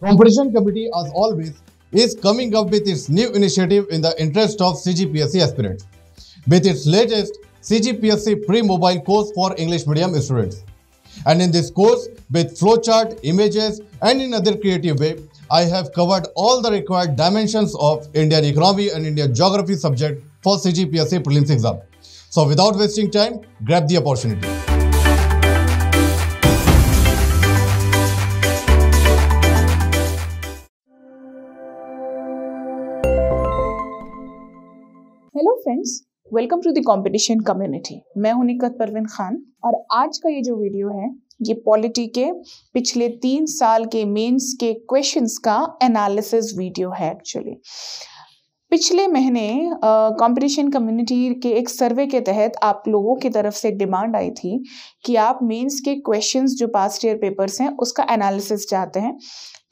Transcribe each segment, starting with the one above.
Competition Committee, as always, is coming up with its new initiative in the interest of CGPSC aspirants, with its latest CGPSC pre-mobile course for English medium students. And in this course, with flowchart, images, and in other creative way, I have covered all the required dimensions of Indian economy and Indian geography subject for CGPSC prelims exam. So without wasting time, grab the opportunity. Friends welcome to the competition community मैं हूं निकत परवीन खान और आज का ये जो video है ये polity के पिछले तीन साल के मेंस के क्वेश्चंस का एनालिसिस वीडियो है एक्चुअली पिछले महीने कंपटीशन कम्युनिटी के एक सर्वे के तहत आप लोगों की तरफ से डिमांड आई थी कि आप मेंस के क्वेश्चंस जो पास्ट ईयर पेपर्स हैं उसका एनालिसिस चाहते हैं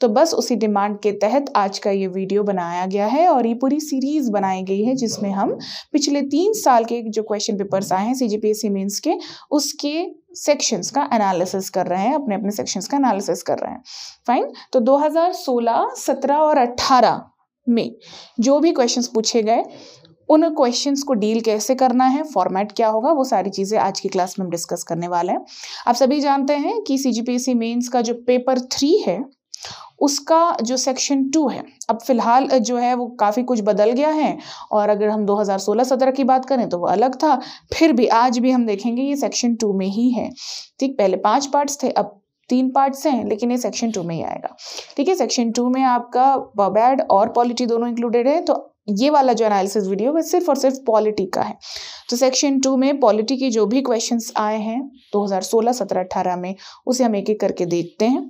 तो बस उसी डिमांड के तहत आज का ये वीडियो बनाया गया है और ये पूरी सीरीज़ बनाई गई है जिसमें हम पिछले तीन साल के जो क्वेश्चन पेपर्स आए हैं C G P S C means के उसके सेक्शंस का एनालिसिस कर रहे हैं अपने अपने सेक्शंस का एनालिसिस कर रहे हैं फाइन तो 2016, 17 और 18 में जो भी क्वेश्चंस पूछे गए उन क्वेश्चंस को डील कैसे करना है फॉर्मेट क्या होगा वो सारी चीज़ें आज की क्लास में हम डिस्कस करने वाले हैं आप सभी जानते हैं कि सी जी पी सी मेन्स का जो पेपर थ्री है उसका जो सेक्शन टू है अब फिलहाल जो है वो काफ़ी कुछ बदल गया है और अगर हम 2016-17 की बात करें तो वो अलग था फिर भी आज भी हम देखेंगे ये सेक्शन टू में ही है ठीक पहले पांच पार्ट्स थे अब तीन पार्ट्स हैं लेकिन ये सेक्शन टू में ही आएगा ठीक है सेक्शन टू में आपका बैड और पॉलिटी दोनों इंक्लूडेड है तो ये वाला जो एनालिसिस वीडियो है सिर्फ और सिर्फ पॉलिटी का है तो सेक्शन टू में पॉलिटी के जो भी क्वेश्चंस आए हैं 2016 17 18 में उसे हम एक एक करके देखते हैं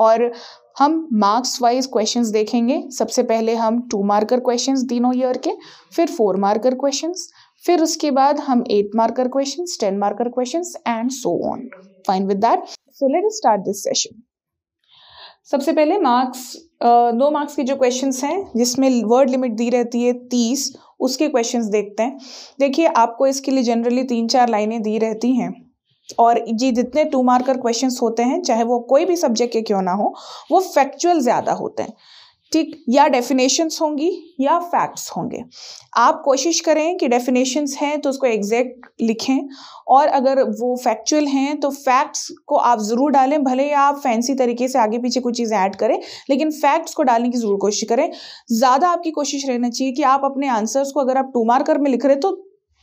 और हम मार्क्स वाइज क्वेश्चंस देखेंगे सबसे पहले हम टू मार्कर क्वेश्चंस तीनों ईयर के फिर फोर मार्कर क्वेश्चंस फिर उसके बाद हम eight marker questions ten marker questions and so on fine with that so let start this session सबसे पहले मार्क्स दो मार्क्स के जो क्वेश्चंस हैं जिसमें वर्ड लिमिट दी रहती है तीस उसके क्वेश्चंस देखते हैं देखिए आपको इसके लिए जनरली तीन चार लाइनें दी रहती हैं और जी जितने टू मार्कर क्वेश्चंस होते हैं चाहे वो कोई भी सब्जेक्ट के क्यों ना हो वो फैक्चुअल ज़्यादा होते हैं ठीक या डेफिनेशंस होंगी या फैक्ट्स होंगे आप कोशिश करें कि डेफिनेशंस हैं तो उसको एग्जैक्ट लिखें और अगर वो फैक्चुअल हैं तो फैक्ट्स को आप ज़रूर डालें भले ही आप फैंसी तरीके से आगे पीछे कुछ चीज़ें ऐड करें लेकिन फैक्ट्स को डालने की ज़रूर कोशिश करें ज़्यादा आपकी कोशिश रहना चाहिए कि आप अपने आंसर्स को अगर आप टू मार्कर में लिख रहे तो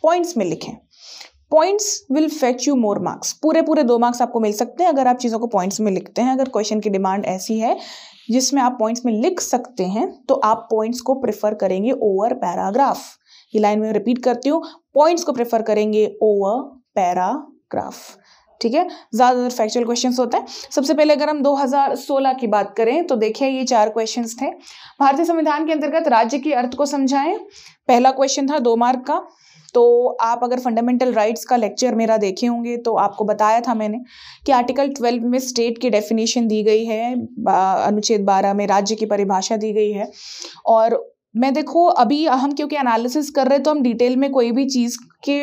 पॉइंट्स में लिखें points will fetch you more marks पूरे पूरे दो मार्क्स आपको मिल सकते हैं अगर आप चीज़ों को पॉइंट्स में लिखते हैं अगर क्वेश्चन की डिमांड ऐसी है जिसमें आप पॉइंट्स में लिख सकते हैं तो आप पॉइंट्स को प्रेफर करेंगे ओवर पैराग्राफ ये लाइन में रिपीट करती हूँ पॉइंट्स को प्रेफर करेंगे ओवर पैराग्राफ ठीक है ज़्यादातर फैक्चुअल क्वेश्चन होते हैं सबसे पहले अगर हम 2016 की बात करें तो देखिए ये चार क्वेश्चन थे भारतीय संविधान के अंतर्गत राज्य के अर्थ को समझाएं पहला क्वेश्चन था दो मार्क का तो आप अगर फंडामेंटल राइट्स का लेक्चर मेरा देखे होंगे तो आपको बताया था मैंने कि आर्टिकल ट्वेल्व में स्टेट की डेफिनेशन दी गई है अनुच्छेद बारह में राज्य की परिभाषा दी गई है और मैं देखो अभी हम क्योंकि एनालिसिस कर रहे हैं तो हम डिटेल में कोई भी चीज़ के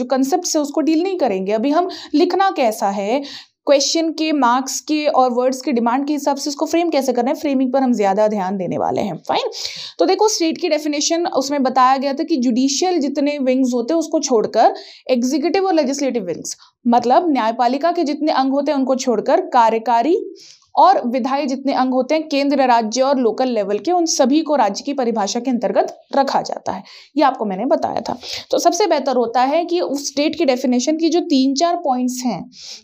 जो कंसेप्ट है उसको डील नहीं करेंगे अभी हम लिखना कैसा है क्वेश्चन के मार्क्स के और वर्ड्स के डिमांड के हिसाब से उसको फ्रेम कैसे करना है फ्रेमिंग पर हम ज़्यादा ध्यान देने वाले हैं फाइन तो देखो स्टेट की डेफिनेशन उसमें बताया गया था कि जुडिशियल जितने विंग्स होते हैं उसको छोड़कर एग्जीक्यूटिव और लेजिस्लेटिव विंग्स मतलब न्यायपालिका के जितने अंग होते हैं उनको छोड़कर कार्यकारी और विधायी जितने अंग होते हैं केंद्र राज्य और लोकल लेवल के उन सभी को राज्य की परिभाषा के अंतर्गत रखा जाता है ये आपको मैंने बताया था तो सबसे बेहतर होता है कि उस स्टेट की डेफिनेशन की जो तीन चार पॉइंट्स हैं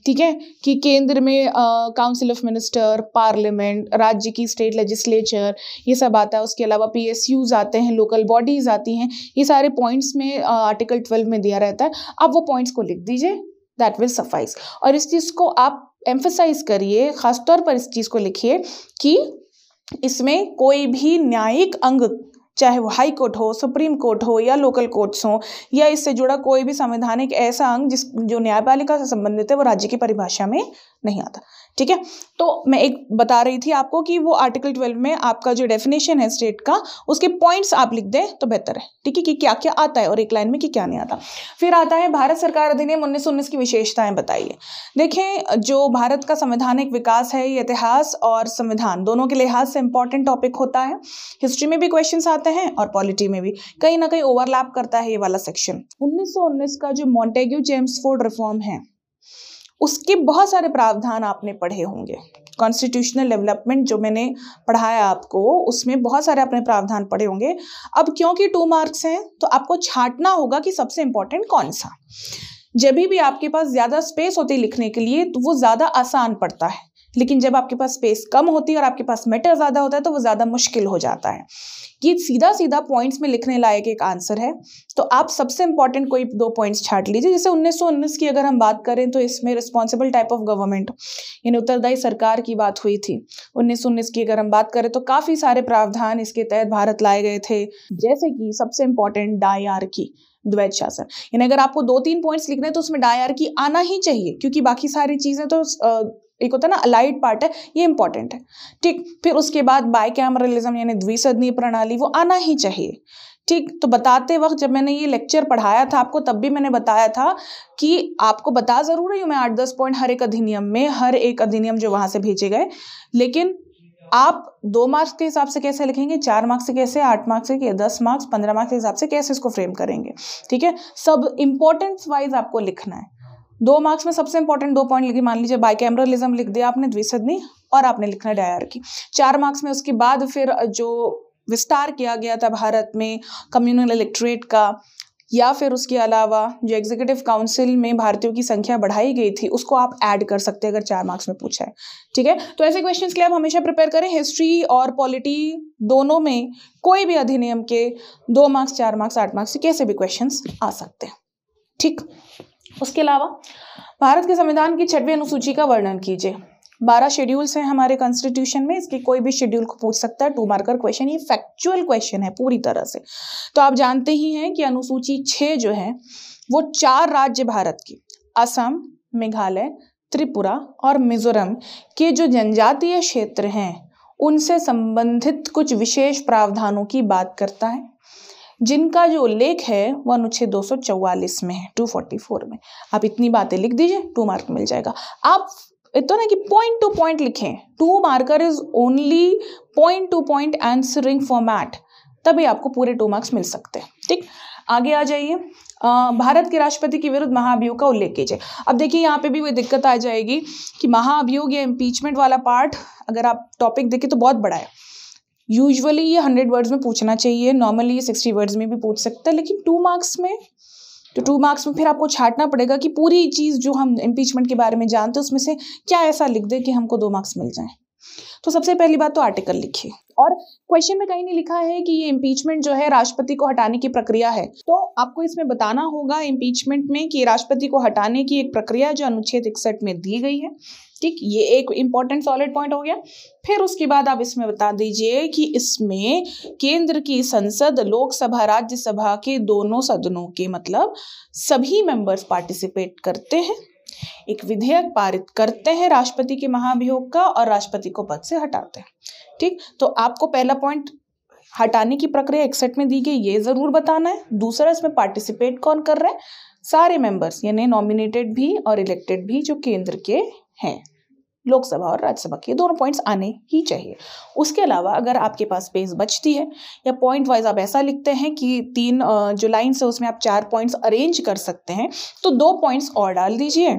ठीक है कि केंद्र में काउंसिल ऑफ मिनिस्टर पार्लियामेंट राज्य की स्टेट लेजिस्लेचर ये सब आता है उसके अलावा पी आते हैं लोकल बॉडीज आती हैं ये सारे पॉइंट्स में आर्टिकल ट्वेल्व में दिया रहता है आप वो पॉइंट्स को लिख दीजिए दैट विल सफाइस और इस चीज़ को आप एम्फसाइज करिए ख़ासतौर पर इस चीज़ को लिखिए कि इसमें कोई भी न्यायिक अंग चाहे वो हाई कोर्ट हो सुप्रीम कोर्ट हो या लोकल कोर्ट्स हो या इससे जुड़ा कोई भी संवैधानिक ऐसा अंग जिस जो न्यायपालिका से संबंधित है वो राज्य की परिभाषा में नहीं आता ठीक है तो मैं एक बता रही थी आपको कि वो आर्टिकल ट्वेल्व में आपका जो डेफिनेशन है स्टेट का उसके पॉइंट्स आप लिख दें तो बेहतर है ठीक है कि क्या क्या आता है और एक लाइन में कि क्या नहीं आता फिर आता है भारत सरकार अधिनियम उन्नीस उन्नीस की विशेषताएं बताइए देखें जो भारत का संवैधानिक विकास है इतिहास और संविधान दोनों के लिहाज से इंपॉर्टेंट टॉपिक होता है हिस्ट्री में भी क्वेश्चन आते आते हैं और पॉलिटी में भी कहीं ना कहीं ओवरलैप करता है ये वाला सेक्शन उन्नीस का जो मॉन्टेग्यू जेम्सफोर्ड रिफॉर्म है उसके बहुत सारे प्रावधान आपने पढ़े होंगे कॉन्स्टिट्यूशनल डेवलपमेंट जो मैंने पढ़ाया आपको उसमें बहुत सारे अपने प्रावधान पढ़े होंगे अब क्योंकि टू मार्क्स हैं तो आपको छाटना होगा कि सबसे इंपॉर्टेंट कौन सा जब भी आपके पास ज़्यादा स्पेस होती लिखने के लिए तो वो ज़्यादा आसान पड़ता है लेकिन जब आपके पास स्पेस कम होती है और आपके पास मैटर ज़्यादा होता है तो वो ज़्यादा मुश्किल हो जाता है ये सीधा सीधा पॉइंट्स में लिखने लायक एक आंसर है तो आप सबसे इंपॉर्टेंट कोई दो पॉइंट्स छाट लीजिए जैसे उन्नीस की अगर हम बात करें तो इसमें रिस्पॉन्सिबल टाइप ऑफ गवर्नमेंट यानी उत्तरदायी सरकार की बात हुई थी उन्नीस की अगर हम बात करें तो काफ़ी सारे प्रावधान इसके तहत भारत लाए गए थे जैसे कि सबसे इंपॉर्टेंट डायर की द्वैत शासन यानी अगर आपको दो तीन पॉइंट्स लिखने हैं तो उसमें डायर की आना ही चाहिए क्योंकि बाकी सारी चीज़ें तो एक होता है ना अलाइड पार्ट है ये इंपॉर्टेंट है ठीक फिर उसके बाद बाय कैमरलिज्म यानी द्विसदनीय प्रणाली वो आना ही चाहिए ठीक तो बताते वक्त जब मैंने ये लेक्चर पढ़ाया था आपको तब भी मैंने बताया था कि आपको बता ज़रूर रही हूँ मैं आठ दस पॉइंट हर एक अधिनियम में हर एक अधिनियम जो वहाँ से भेजे गए लेकिन आप दो मार्क्स के हिसाब से कैसे लिखेंगे चार मार्क्स से कैसे आठ मार्क्स से दस मार्क्स पंद्रह मार्क्स के हिसाब से कैसे इसको फ्रेम करेंगे ठीक है सब इंपॉर्टेंस वाइज आपको लिखना है दो मार्क्स में सबसे इंपॉर्टेंट दो पॉइंट लिखे मान लीजिए बाई कैमरलिज्म लिख दिया आपने द्विसदनी और आपने लिखना डायर की चार मार्क्स में उसके बाद फिर जो विस्तार किया गया था भारत में कम्युनल इलेक्ट्रेट का या फिर उसके अलावा जो एग्जीक्यूटिव काउंसिल में भारतीयों की संख्या बढ़ाई गई थी उसको आप ऐड कर सकते हैं अगर चार मार्क्स में पूछा है ठीक है तो ऐसे क्वेश्चंस के लिए आप हमेशा प्रिपेयर करें हिस्ट्री और पॉलिटी दोनों में कोई भी अधिनियम के दो मार्क्स चार मार्क्स आठ मार्क्स कैसे भी क्वेश्चन आ सकते हैं ठीक उसके अलावा भारत के संविधान की छठवीं अनुसूची का वर्णन कीजिए बारह शेड्यूल्स हैं हमारे कॉन्स्टिट्यूशन में इसके कोई भी शेड्यूल को पूछ सकता है टू मार्कर क्वेश्चन ये फैक्चुअल क्वेश्चन है पूरी तरह से तो आप जानते ही हैं कि अनुसूची छः जो है वो चार राज्य भारत की असम मेघालय त्रिपुरा और मिजोरम के जो जनजातीय क्षेत्र हैं उनसे संबंधित कुछ विशेष प्रावधानों की बात करता है जिनका जो उल्लेख है वह अनुच्छेद दो में है 244 में आप इतनी बातें लिख दीजिए टू मार्क मिल जाएगा आप इतना कि पॉइंट टू पॉइंट लिखें two marker is only point to point answering format तभी आपको पूरे टू मार्क्स मिल सकते हैं ठीक आगे आ जाइए भारत के राष्ट्रपति के विरुद्ध महाभियोग का उल्लेख कीजिए अब देखिए यहाँ पे भी वो दिक्कत आ जाएगी कि महाअभियोग या इम्पीचमेंट वाला पार्ट अगर आप टॉपिक देखें तो बहुत बड़ा है यूजुअली ये हंड्रेड वर्ड्स में पूछना चाहिए नॉर्मली ये सिक्सटी वर्ड्स में भी पूछ सकता है लेकिन टू मार्क्स में तो टू मार्क्स में फिर आपको छाटना पड़ेगा कि पूरी चीज़ जो हम इम्पीचमेंट के बारे में जानते हैं उसमें से क्या ऐसा लिख दे कि हमको दो मार्क्स मिल जाए तो सबसे पहली बात तो आर्टिकल लिखिए और क्वेश्चन में कहीं नहीं लिखा है कि ये इम्पीचमेंट जो है राष्ट्रपति को हटाने की प्रक्रिया है तो आपको इसमें बताना होगा इम्पीचमेंट में कि राष्ट्रपति को हटाने की एक प्रक्रिया जो अनुच्छेद इकसठ में दी गई है ठीक ये एक इम्पॉर्टेंट सॉलिड पॉइंट हो गया फिर उसके बाद आप इसमें बता दीजिए कि इसमें केंद्र की संसद लोकसभा राज्यसभा के दोनों सदनों के मतलब सभी मेंबर्स पार्टिसिपेट करते हैं एक विधेयक पारित करते हैं राष्ट्रपति के महाभियोग का और राष्ट्रपति को पद से हटाते हैं ठीक तो आपको पहला पॉइंट हटाने की प्रक्रिया एक्सेट में दी गई ये ज़रूर बताना है दूसरा इसमें पार्टिसिपेट कौन कर रहे हैं सारे मेंबर्स यानी नॉमिनेटेड भी और इलेक्टेड भी जो केंद्र के हैं लोकसभा और राज्यसभा के दोनों पॉइंट्स आने ही चाहिए उसके अलावा अगर आपके पास स्पेस बचती है या पॉइंट वाइज आप ऐसा लिखते हैं कि तीन जो लाइन है उसमें आप चार पॉइंट्स अरेंज कर सकते हैं तो दो पॉइंट्स और डाल दीजिए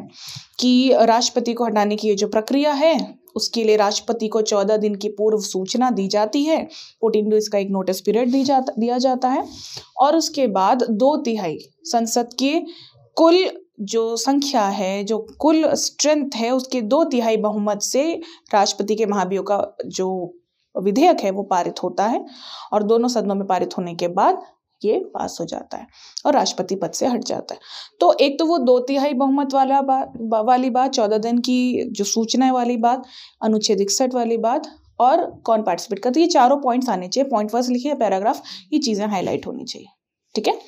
कि राष्ट्रपति को हटाने की ये जो प्रक्रिया है उसके लिए राष्ट्रपति को चौदह दिन की पूर्व सूचना दी जाती है फोर्टीन डेज का एक नोटिस पीरियड दी जाता दिया जाता है और उसके बाद दो तिहाई संसद के कुल जो संख्या है जो कुल स्ट्रेंथ है उसके दो तिहाई बहुमत से राष्ट्रपति के महाभियोग का जो विधेयक है वो पारित होता है और दोनों सदनों में पारित होने के बाद ये पास हो जाता है और राष्ट्रपति पद से हट जाता है तो एक तो वो दो तिहाई बहुमत वाला बा, वाली बात चौदह दिन की जो सूचनाएं वाली बात अनुच्छेद इकसठ वाली बात और कौन पार्टिसिपेट करता है ये चारों पॉइंट्स आने चाहिए पॉइंट वर्स लिखिए पैराग्राफ ये चीज़ें हाईलाइट होनी चाहिए ठीक है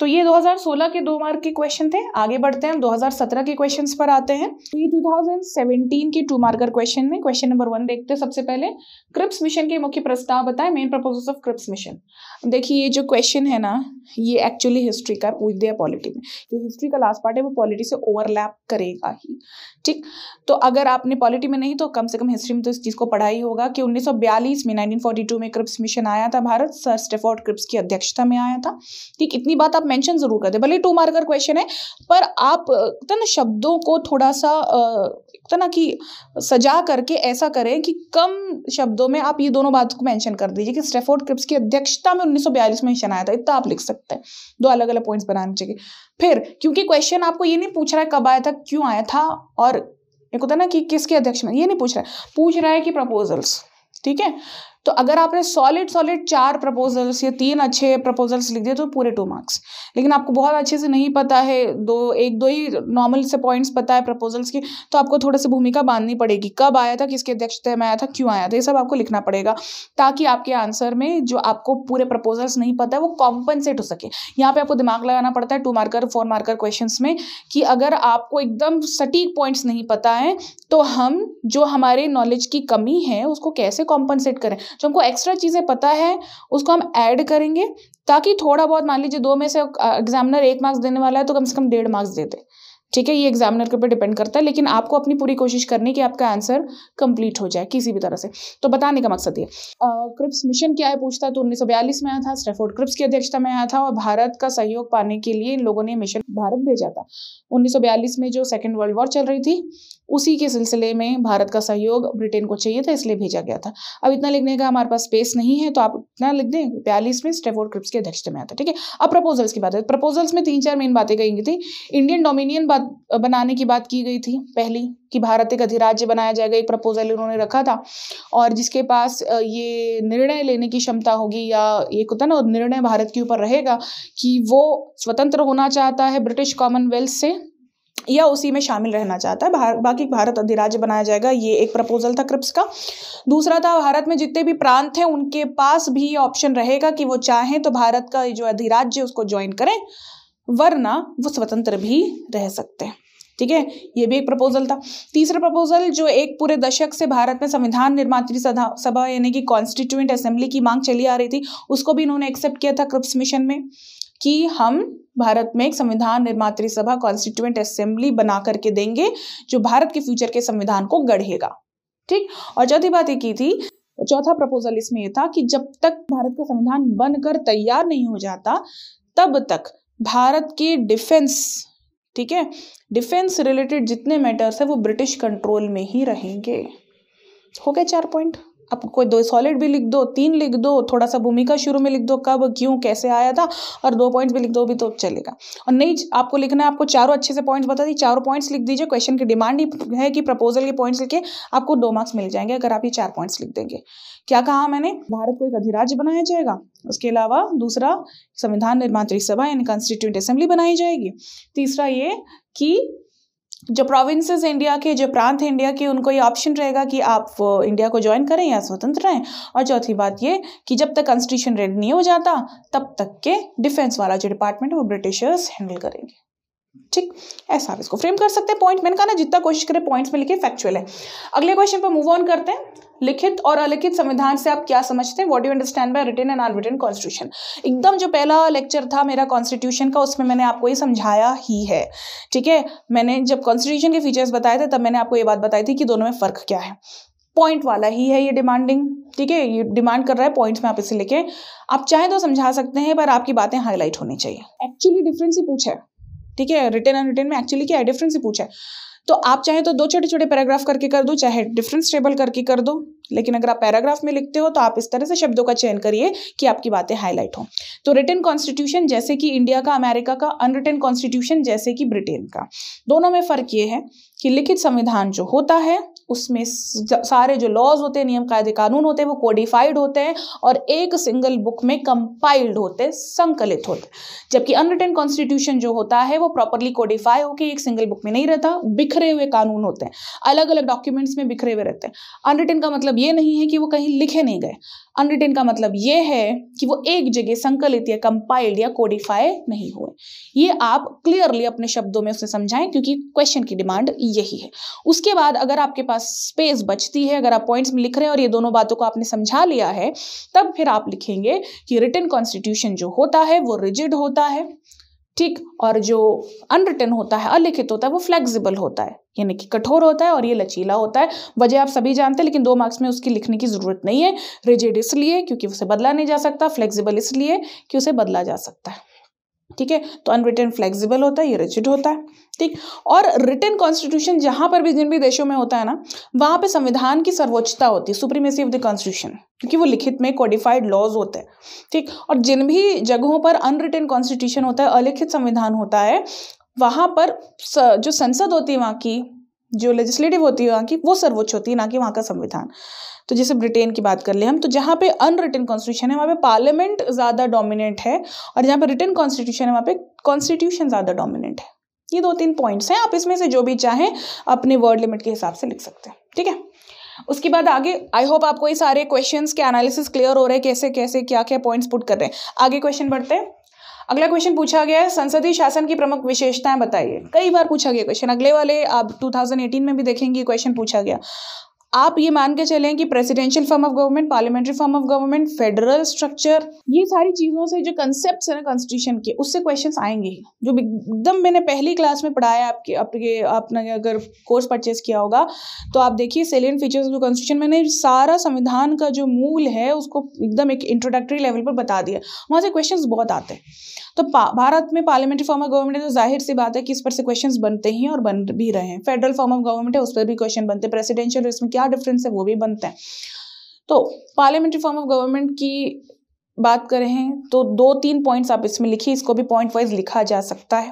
तो ये 2016 के दो मार्क के क्वेश्चन थे आगे बढ़ते हैं हम 2017 के क्वेश्चंस पर आते हैं तो ये 2017 के टू मार्कर क्वेश्चन में क्वेश्चन नंबर वन देखते हैं सबसे पहले क्रिप्स मिशन के मुख्य प्रस्ताव बताएं main proposals of Cripps mission देखिए ये जो क्वेश्चन है ना ये एक्चुअली हिस्ट्री का पूछ दिया पॉलिटी में जो हिस्ट्री का लास्ट पार्ट है वो पॉलिटी से ओवरलैप करेगा ही ठीक तो अगर आपने पॉलिटी में नहीं तो कम से कम हिस्ट्री में तो इस चीज़ को पढ़ा ही होगा कि उन्नीस में नाइनटीन में क्रिप्स मिशन आया था भारत सर स्टेफोर्ड क्रिप्स की अध्यक्षता में आया था ठीक इतनी बात आप मेंशन जरूर कर दे भले टू मार्कर क्वेश्चन है पर आप इतना ना शब्दों को थोड़ा सा इतना ना कि सजा करके ऐसा करें कि कम शब्दों में आप ये दोनों बात को मेंशन कर दीजिए कि स्टेफोर्ड क्रिप्स की अध्यक्षता में 1942 में मिशन आया था इतना आप लिख सकते हैं दो अलग अलग पॉइंट्स बनाने चाहिए फिर क्योंकि क्वेश्चन आपको ये नहीं पूछ रहा है कब आया था क्यों आया था और एक होता ना कि किसके अध्यक्ष में ये नहीं पूछ रहा है पूछ रहा है कि प्रपोजल्स ठीक है तो अगर आपने सॉलिड सॉलिड चार प्रपोजल्स या तीन अच्छे प्रपोजल्स लिख दिए तो पूरे टू मार्क्स लेकिन आपको बहुत अच्छे से नहीं पता है दो एक दो ही नॉर्मल से पॉइंट्स पता है प्रपोजल्स की तो आपको थोड़ा सा भूमिका बांधनी पड़ेगी कब आया था किसके अध्यक्षता में आया था क्यों आया था ये सब आपको लिखना पड़ेगा ताकि आपके आंसर में जो आपको पूरे प्रपोजल्स नहीं पता है वो कॉम्पनसेट हो सके यहाँ पर आपको दिमाग लगाना पड़ता है two marker four marker question में कि अगर आपको एकदम सटीक पॉइंट्स नहीं पता है तो हम जो हमारे नॉलेज की कमी है उसको कैसे कॉम्पनसेट करें जो हमको एक्स्ट्रा चीज़ें पता है उसको हम ऐड करेंगे ताकि थोड़ा बहुत मान लीजिए दो में से एग्जामिनर एक मार्क्स देने वाला है तो कम से कम डेढ़ मार्क्स देते ठीक है ये एग्जामिनर के ऊपर डिपेंड करता है लेकिन आपको अपनी पूरी कोशिश करनी कि आपका आंसर कंप्लीट हो जाए किसी भी तरह से तो बताने का मकसद ये क्रिप्स मिशन क्या है पूछता है तो 1942 में आया था स्टेफोर्ड क्रिप्स की अध्यक्षता में आया था और भारत का सहयोग पाने के लिए इन लोगों ने मिशन भारत भेजा था उन्नीस में जो सेकेंड वर्ल्ड वॉर चल रही थी उसी के सिलसिले में भारत का सहयोग ब्रिटेन को चाहिए था इसलिए भेजा गया था अब इतना लिखने का हमारे पास स्पेस नहीं है तो आप इतना लिख दें बयालीस में स्टेफोर्ड क्रिप्स की अध्यक्षता में आता ठीक है अब प्रपोजल्स की बात है प्रपोजल्स में तीन चार मेन बातें कही गई थी इंडियन डोमिनियन बात बनाने की बात की गई थी पहली कि भारत एक अधिराज्य बनाया जाएगा एक प्रपोजल उन्होंने रखा था और जिसके पास ये निर्णय लेने की क्षमता होगी या ये कुतन निर्णय भारत के ऊपर रहेगा कि वो स्वतंत्र होना चाहता है ब्रिटिश कॉमनवेल्थ से या उसी में शामिल रहना चाहता है भार, बाकी भारत अधिराज्य बनाया जाएगा ये एक प्रपोजल था क्रिप्स का दूसरा था भारत में जितने भी प्रांत हैं उनके पास भी ये ऑप्शन रहेगा कि वो चाहें तो भारत का जो अधिराज्य उसको ज्वाइन करें वरना वो स्वतंत्र भी रह सकते हैं ठीक है ये भी एक प्रपोजल था तीसरा प्रपोजल जो एक पूरे दशक से भारत में संविधान निर्मात्री सभा यानी कि कॉन्स्टिट्यूंट असेंबली की मांग चली आ रही थी उसको भी इन्होंने एक्सेप्ट किया था क्रिप्स मिशन में कि हम भारत में एक संविधान निर्मात सभा कॉन्स्टिट्यूएंट असेंबली बना करके देंगे जो भारत के फ्यूचर के संविधान को गढ़ेगा ठीक और चौथी बात ये की थी चौथा प्रपोजल इसमें यह था कि जब तक भारत का संविधान बनकर तैयार नहीं हो जाता तब तक भारत के डिफेंस ठीक है डिफेंस रिलेटेड जितने मैटर्स है वो ब्रिटिश कंट्रोल में ही रहेंगे हो गया चार पॉइंट आप कोई दो सॉलिड भी लिख दो तीन लिख दो थोड़ा सा भूमिका शुरू में लिख दो कब क्यों कैसे आया था और दो पॉइंट्स भी लिख दो भी तो चलेगा और नहीं आपको लिखना है आपको चारों अच्छे से पॉइंट्स बता दी चारों पॉइंट्स लिख दीजिए क्वेश्चन की डिमांड ही है कि प्रपोजल के पॉइंट्स लिखे आपको दो मार्क्स मिल जाएंगे अगर आप ये चार पॉइंट्स लिख देंगे क्या कहा मैंने भारत को एक अधिराज्य बनाया जाएगा उसके अलावा दूसरा संविधान निर्मात्री सभा यानी कॉन्स्टिट्यूंट असेंबली बनाई जाएगी तीसरा ये कि जो प्रोविंसेस इंडिया के जो प्रांत इंडिया के उनको ये ऑप्शन रहेगा कि आप इंडिया को ज्वाइन करें या स्वतंत्र रहें और चौथी बात ये कि जब तक कॉन्स्टिट्यूशन रेड नहीं हो जाता तब तक के डिफेंस वाला जो डिपार्टमेंट है वो ब्रिटिशर्स हैंडल करेंगे ठीक ऐसा आप इसको फ्रेम कर सकते हैं पॉइंट मैंने कहा ना जितना कोशिश करें पॉइंट्स में लिखे फैक्चुअल है अगले क्वेश्चन पर मूव ऑन करते हैं लिखित और अलिखित संविधान से आप क्या समझते हैं what you understand by written and unwritten constitution एकदम जो पहला लेक्चर था मेरा कॉन्स्टिट्यूशन का उसमें मैंने आपको ये समझाया ही है ठीक है मैंने जब कॉन्स्टिट्यूशन के फीचर्स बताए थे तब मैंने आपको ये बात बताई थी कि दोनों में फ़र्क क्या है पॉइंट वाला ही है ये डिमांडिंग ठीक है ये डिमांड कर रहा है पॉइंट्स में आप इसे लेके आप चाहें तो समझा सकते हैं पर आपकी बातें हाईलाइट होनी चाहिए एक्चुअली डिफरेंस ही पूछा है ठीक है रिटर्न एंड रिटर्न में एक्चुअली क्या है डिफरेंस ही पूछा है तो आप चाहे तो दो छोटे छोटे पैराग्राफ करके कर दो चाहे डिफरेंस टेबल करके कर दो लेकिन अगर आप पैराग्राफ में लिखते हो तो आप इस तरह से शब्दों का चयन करिए कि आपकी बातें हाईलाइट हो तो रिटर्न कॉन्स्टिट्यूशन जैसे कि इंडिया का अमेरिका का अनरिटर्न कॉन्स्टिट्यूशन जैसे कि ब्रिटेन का दोनों में फ़र्क ये है कि लिखित संविधान जो होता है उसमें सारे जो लॉज होते हैं नियम कायदे कानून होते हैं वो कोडिफाइड होते हैं और एक सिंगल बुक में कंपाइल्ड होते हैं संकलित होते जबकि अनरिटन कॉन्स्टिट्यूशन जो होता है वो प्रॉपरली कोडिफाई होकर एक सिंगल बुक में नहीं रहता बिखरे हुए कानून होते हैं अलग अलग डॉक्यूमेंट्स में बिखरे हुए रहते हैं अनरिटन का मतलब ये नहीं है कि वो कहीं लिखे नहीं गए अनरिटेन का मतलब ये है कि वो एक जगह संकलित या कंपाइल्ड या कोडिफाई नहीं हुए ये आप क्लियरली अपने शब्दों में उसे समझाएं क्योंकि क्वेश्चन की डिमांड यही है उसके बाद अगर आपके पास स्पेस बचती है अगर आप पॉइंट्स में लिख रहे हैं और ये दोनों बातों को आपने समझा लिया है तब फिर आप लिखेंगे कि रिटर्न कॉन्स्टिट्यूशन जो होता है वो रिजिड होता है ठीक और जो अनरिटन होता है अलिखित होता है वो फ्लेक्सिबल होता है यानी कि कठोर होता है और ये लचीला होता है वजह आप सभी जानते हैं लेकिन दो मार्क्स में उसकी लिखने की ज़रूरत नहीं है रिजिड इसलिए क्योंकि उसे बदला नहीं जा सकता फ्लेक्सिबल इसलिए कि उसे बदला जा सकता है ठीक है तो अनरिटन फ्लेक्सिबल होता है ये रिजिड होता है ठीक और रिटर्न कॉन्स्टिट्यूशन जहाँ पर भी जिन भी देशों में होता है ना वहाँ पे संविधान की सर्वोच्चता होती है सुप्रीमेसी ऑफ द कॉन्स्टिट्यूशन क्योंकि वो लिखित में कॉडिफाइड लॉज होते हैं ठीक और जिन भी जगहों पर अनरिटन कॉन्स्टिट्यूशन होता है अलिखित संविधान होता है वहाँ पर जो संसद होती है वहाँ की जो लेजिस्लेटिव होती है वहाँ की वो सर्वोच्च होती है ना कि वहाँ का संविधान तो जैसे ब्रिटेन की बात कर ले हम तो जहाँ पे अनरिटन कॉन्स्टिट्यूशन है वहाँ पे पार्लियामेंट ज़्यादा डोमिनेंट है और जहाँ पे रिटर्न कॉन्स्टिट्यूशन है वहाँ पे कॉन्स्टिट्यूशन ज़्यादा डोमिनेंट है ये दो तीन पॉइंट्स हैं आप इसमें से जो भी चाहें अपने वर्ड लिमिट के हिसाब से लिख सकते हैं ठीक है उसके बाद आगे आई होप आपको ये सारे क्वेश्चंस के एनालिसिस क्लियर हो रहे हैं कैसे कैसे क्या क्या पॉइंट्स पुट कर रहे हैं आगे क्वेश्चन बढ़ते हैं अगला क्वेश्चन पूछा गया है संसदीय शासन की प्रमुख विशेषताएं बताइए कई बार पूछा गया क्वेश्चन अगले वाले आप 2018 में भी देखेंगे क्वेश्चन पूछा गया आप ये मान के चलें कि presidential form of government parliamentary form of government federal structure ये सारी चीज़ों से जो कंसेप्ट है ना कॉन्स्टिट्यूशन के उससे क्वेश्चन आएंगे जो एकदम मैंने पहली क्लास में पढ़ाया आपके आपके आपने अगर कोर्स परचेज किया होगा तो आप देखिए सेलियन फीचर्स जो कॉन्स्टिट्यूशन मैंने सारा संविधान का जो मूल है उसको एकदम एक इंट्रोडक्टरी लेवल पर बता दिया वहाँ से क्वेश्चन बहुत आते हैं तो भारत में पार्लियामेंट्री फॉर्म ऑफ गवर्नमेंट है तो जाहिर सी बात है कि इस पर से क्वेश्चन बनते ही और बन भी रहे हैं फेडरल फॉर्म ऑफ गवर्नमेंट है उस पर भी क्वेश्चन बनते हैं प्रेसिडेंशियल इसमें क्या डिफरेंस है वो भी बनते हैं तो पार्लियामेंट्री फॉर्म ऑफ गवर्नमेंट की बात करें तो दो तीन पॉइंट्स आप इसमें लिखिए इसको भी पॉइंट वाइज लिखा जा सकता है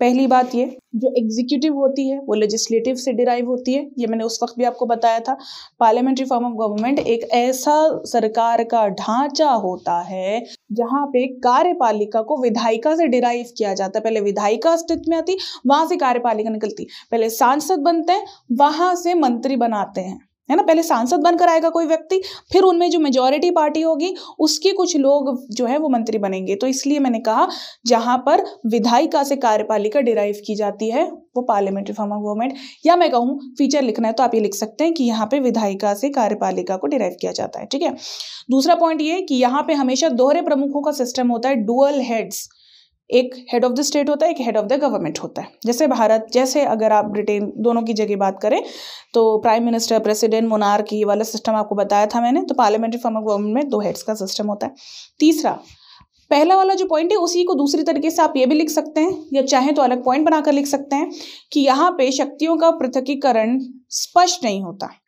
पहली बात ये जो एग्जीक्यूटिव होती है वो लेजिस्लेटिव से डिराइव होती है ये मैंने उस वक्त भी आपको बताया था पार्लियामेंट्री फॉर्म ऑफ गवर्नमेंट एक ऐसा सरकार का ढांचा होता है जहाँ पे कार्यपालिका को विधायिका से डिराइव किया जाता है पहले विधायिका अस्तित्व में आती वहां से कार्यपालिका निकलती पहले सांसद बनते हैं वहां से मंत्री बनाते हैं है ना पहले सांसद बनकर आएगा कोई व्यक्ति फिर उनमें जो मेजोरिटी पार्टी होगी उसके कुछ लोग जो है वो मंत्री बनेंगे तो इसलिए मैंने कहा जहां पर विधायिका से कार्यपालिका डिराइव की जाती है वो पार्लियामेंट्री फॉर्म ऑफ गवर्नमेंट या मैं कहूँ फीचर लिखना है तो आप ये लिख सकते हैं कि यहाँ पे विधायिका से कार्यपालिका को डिराइव किया जाता है ठीक है दूसरा पॉइंट ये कि यहाँ पे हमेशा दोहरे प्रमुखों का सिस्टम होता है डुअल हेड्स एक हेड ऑफ द स्टेट होता है एक हेड ऑफ द गवर्नमेंट होता है जैसे भारत जैसे अगर आप ब्रिटेन दोनों की जगह बात करें तो प्राइम मिनिस्टर प्रेसिडेंट मोनार्क ये वाला सिस्टम आपको बताया था मैंने तो पार्लियामेंट्री फॉर्म ऑफ गवर्नमेंट में दो हेड्स का सिस्टम होता है तीसरा पहला वाला जो पॉइंट है उसी को दूसरी तरीके से आप ये भी लिख सकते हैं या चाहें तो अलग पॉइंट बनाकर लिख सकते हैं कि यहाँ पे शक्तियों का पृथकीकरण स्पष्ट नहीं होता है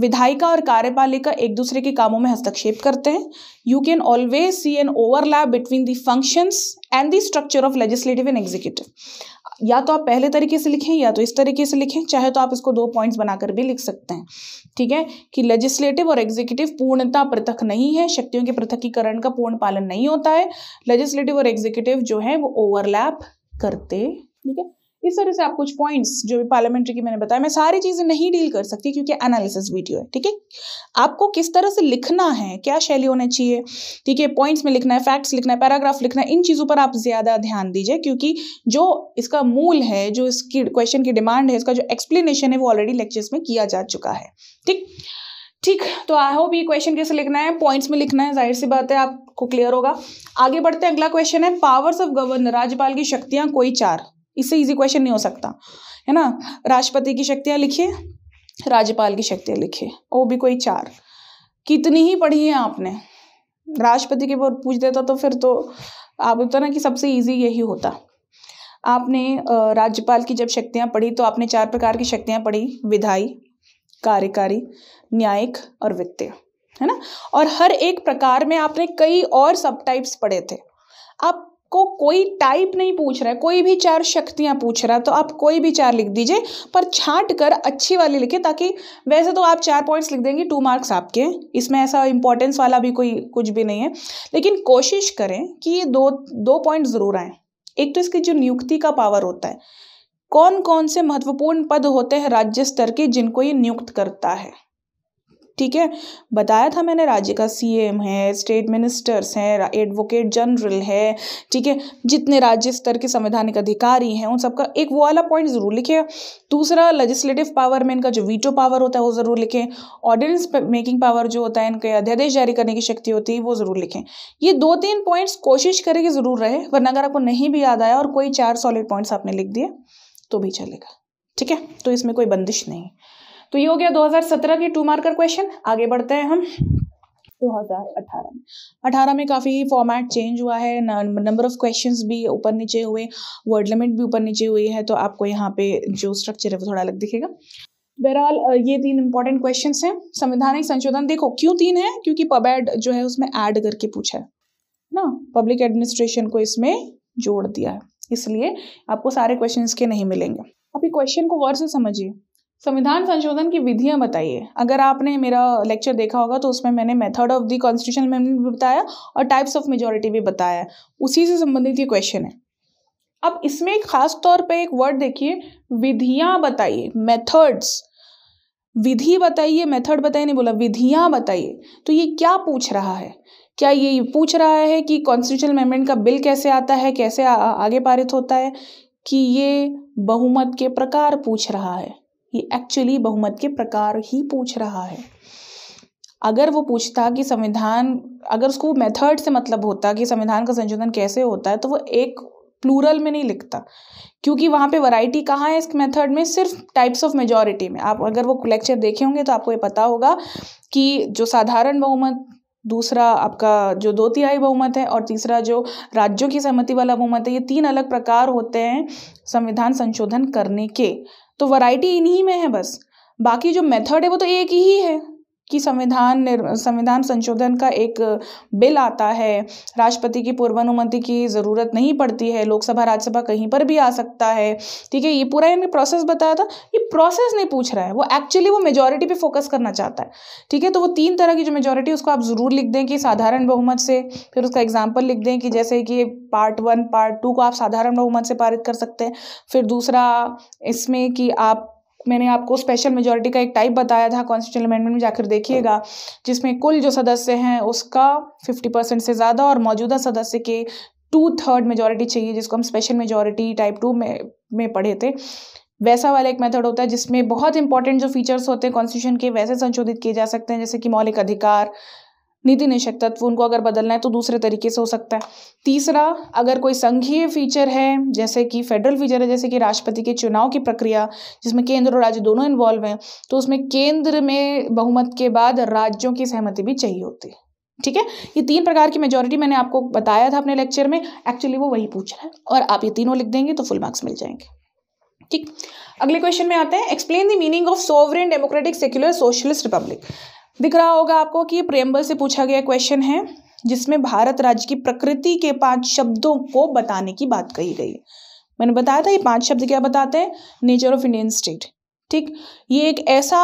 विधायिका और कार्यपालिका एक दूसरे के कामों में हस्तक्षेप करते हैं you can always see an overlap between the functions and the structure of legislative and executive या तो आप पहले तरीके से लिखें या तो इस तरीके से लिखें चाहे तो आप इसको दो पॉइंट्स बनाकर भी लिख सकते हैं ठीक है कि लेजिस्लेटिव और एग्जीक्यूटिव पूर्णता पृथक नहीं है शक्तियों के पृथकीकरण का पूर्ण पालन नहीं होता है लेजिस्लेटिव और एग्जीक्यूटिव जो है वो ओवरलैप करते ठीक है इस तरह से आप कुछ पॉइंट्स जो भी पार्लियामेंट्री की मैंने बताया मैं सारी चीज़ें नहीं डील कर सकती क्योंकि एनालिसिस वीडियो है ठीक है आपको किस तरह से लिखना है क्या शैली होना चाहिए ठीक है पॉइंट्स में लिखना है फैक्ट्स लिखना है पैराग्राफ लिखना है इन चीज़ों पर आप ज़्यादा ध्यान दीजिए क्योंकि जो इसका मूल है जो इसकी क्वेश्चन की डिमांड है इसका जो एक्सप्लेनेशन है वो ऑलरेडी लेक्चर्स में किया जा चुका है ठीक ठीक तो आई होप ये क्वेश्चन कैसे लिखना है पॉइंट्स में लिखना है जाहिर सी बात है आपको क्लियर होगा आगे बढ़ते हैं अगला क्वेश्चन है पावर्स ऑफ गवर्नर राज्यपाल की शक्तियां कोई चार इससे इजी क्वेश्चन नहीं हो सकता है ना राष्ट्रपति की शक्तियाँ लिखिए राज्यपाल की शक्तियाँ लिखिए वो भी कोई चार कितनी ही पढ़ी है आपने राष्ट्रपति के बार पूछ देता तो फिर तो आप होता ना कि सबसे इजी यही होता आपने राज्यपाल की जब शक्तियाँ पढ़ी तो आपने चार प्रकार की शक्तियाँ पढ़ी विधायी कार्यकारी न्यायिक और वित्तीय है ना और हर एक प्रकार में आपने कई और सब टाइप्स पढ़े थे आप को कोई टाइप नहीं पूछ रहा है कोई भी चार शक्तियाँ पूछ रहा है तो आप कोई भी चार लिख दीजिए पर छाट कर अच्छी वाली लिखें ताकि वैसे तो आप चार पॉइंट्स लिख देंगे टू मार्क्स आपके इसमें ऐसा इंपॉर्टेंस वाला भी कोई कुछ भी नहीं है लेकिन कोशिश करें कि ये दो दो पॉइंट ज़रूर आएँ एक तो इसकी जो नियुक्ति का पावर होता है कौन कौन से महत्वपूर्ण पद होते हैं राज्य स्तर के जिनको ये नियुक्त करता है ठीक है बताया था मैंने राज्य का सीएम है स्टेट मिनिस्टर्स हैं एडवोकेट जनरल है ठीक है जितने राज्य स्तर के संवैधानिक अधिकारी हैं उन सबका एक वो वाला पॉइंट ज़रूर लिखें दूसरा लेजिस्लेटिव पावर में इनका जो वीटो पावर होता है वो ज़रूर लिखें ऑर्डिनेंस मेकिंग पावर जो होता है इनके अध्यादेश जारी करने की शक्ति होती है वो ज़रूर लिखें ये दो तीन पॉइंट्स कोशिश करें कि ज़रूर रहे वरना अगर आपको नहीं भी याद आया और कोई चार सॉलिड पॉइंट्स आपने लिख दिए तो भी चलेगा ठीक है तो इसमें कोई बंदिश नहीं तो ये हो गया 2017 के टू मार्कर क्वेश्चन आगे बढ़ते हैं हम 2018 में 18 में काफ़ी फॉर्मेट चेंज हुआ है नंबर ऑफ क्वेश्चंस भी ऊपर नीचे हुए वर्ड लिमिट भी ऊपर नीचे हुई है तो आपको यहाँ पे जो स्ट्रक्चर है वो थोड़ा अलग दिखेगा बहरहाल ये तीन इंपॉर्टेंट क्वेश्चन हैं संवैधानिक संशोधन देखो क्यों तीन है क्योंकि पबैड जो है उसमें ऐड करके पूछा है ना पब्लिक एडमिनिस्ट्रेशन को इसमें जोड़ दिया है इसलिए आपको सारे क्वेश्चन इसके नहीं मिलेंगे अभी क्वेश्चन को वर्ड से समझिए संविधान संशोधन की विधियां बताइए अगर आपने मेरा लेक्चर देखा होगा तो उसमें मैंने method of the constitution amendment भी बताया और टाइप्स ऑफ मेजोरिटी भी बताया है उसी से संबंधित ये क्वेश्चन है अब इसमें खास तौर पे एक वर्ड देखिए विधियां बताइए मेथड्स विधि बताइए मेथड बताइए नहीं बोला विधियां बताइए तो ये क्या पूछ रहा है क्या ये पूछ रहा है कि कॉन्स्टिट्यूशन अमेंडमेंट का बिल कैसे आता है कैसे आ, आगे पारित होता है कि ये बहुमत के प्रकार पूछ रहा है ये एक्चुअली बहुमत के प्रकार ही पूछ रहा है अगर वो पूछता कि संविधान अगर उसको मेथड से मतलब होता कि संविधान का संशोधन कैसे होता है तो वो एक प्लूरल में नहीं लिखता क्योंकि वहाँ पे वैरायटी कहाँ है इस मेथड में सिर्फ टाइप्स ऑफ मेजॉरिटी में आप अगर वो लेक्चर देखे होंगे तो आपको ये पता होगा कि जो साधारण बहुमत दूसरा आपका जो दो तिहाई बहुमत है और तीसरा जो राज्यों की सहमति वाला बहुमत है ये तीन अलग प्रकार होते हैं संविधान संशोधन करने के तो वैरायटी इन्हीं में है बस बाकी जो मेथड है वो तो एक ही है कि संविधान संविधान संशोधन का एक बिल आता है राष्ट्रपति की पूर्वानुमति की ज़रूरत नहीं पड़ती है लोकसभा राज्यसभा कहीं पर भी आ सकता है ठीक है ये पूरा इन्होंने प्रोसेस बताया था ये प्रोसेस नहीं पूछ रहा है वो एक्चुअली वो मेजोरिटी पे फोकस करना चाहता है ठीक है तो वो तीन तरह की जो मेजोरिटी उसको आप ज़रूर लिख दें कि साधारण बहुमत से फिर उसका एग्जाम्पल लिख दें कि जैसे कि पार्ट वन पार्ट टू को आप साधारण बहुमत से पारित कर सकते हैं फिर दूसरा इसमें कि आप मैंने आपको स्पेशल मेजोरिटी का एक टाइप बताया था कॉन्स्टिट्यूशन अमेंडमेंट में जाकर देखिएगा जिसमें कुल जो सदस्य हैं उसका फिफ्टी परसेंट से ज़्यादा और मौजूदा सदस्य के टू थर्ड मेजोरिटी चाहिए जिसको हम स्पेशल मेजोरिटी टाइप टू में में पढ़े थे वैसा वाला एक मेथड होता है जिसमें बहुत इंपॉर्टेंट जो फीचर्स होते हैं कॉन्स्टिट्यूशन के वैसे संशोधित किए जा सकते हैं जैसे कि मौलिक अधिकार निधि निषेक तत्व उनको अगर बदलना है तो दूसरे तरीके से हो सकता है तीसरा अगर कोई संघीय फीचर है जैसे कि फेडरल फीचर है जैसे कि राष्ट्रपति के चुनाव की प्रक्रिया जिसमें केंद्र और राज्य दोनों इन्वॉल्व हैं तो उसमें केंद्र में बहुमत के बाद राज्यों की सहमति भी चाहिए होती है ठीक है ये तीन प्रकार की मेजोरिटी मैंने आपको बताया था अपने लेक्चर में एक्चुअली वो वही पूछ रहा है और आप ये तीनों लिख देंगे तो फुल मार्क्स मिल जाएंगे ठीक अगले क्वेश्चन में आते हैं explain the meaning of sovereign democratic secular socialist republic दिख रहा होगा आपको कि प्रेम्बल से पूछा गया क्वेश्चन है जिसमें भारत राज्य की प्रकृति के पांच शब्दों को बताने की बात कही गई मैंने बताया था ये पांच शब्द क्या बताते हैं नेचर ऑफ इंडियन स्टेट ठीक ये एक ऐसा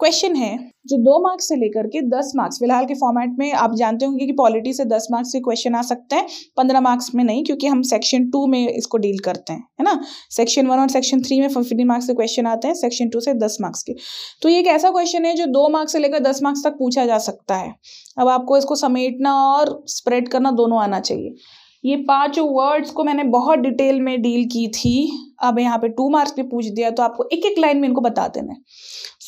क्वेश्चन है जो दो मार्क्स से लेकर के दस मार्क्स फिलहाल के फॉर्मेट में आप जानते होंगे कि पॉलिटी से दस मार्क्स के क्वेश्चन आ सकते हैं पंद्रह मार्क्स में नहीं क्योंकि हम सेक्शन टू में इसको डील करते हैं है ना सेक्शन वन और सेक्शन थ्री में फिफ्टीन मार्क्स के क्वेश्चन आते हैं सेक्शन टू से दस मार्क्स के तो ये एक ऐसा क्वेश्चन है जो दो मार्क्स से लेकर दस मार्क्स तक पूछा जा सकता है अब आपको इसको समेटना और स्प्रेड करना दोनों आना चाहिए ये पांच वर्ड्स को मैंने बहुत डिटेल में डील की थी अब यहाँ पे टू मार्क्स पे पूछ दिया तो आपको एक एक लाइन में इनको बता देना है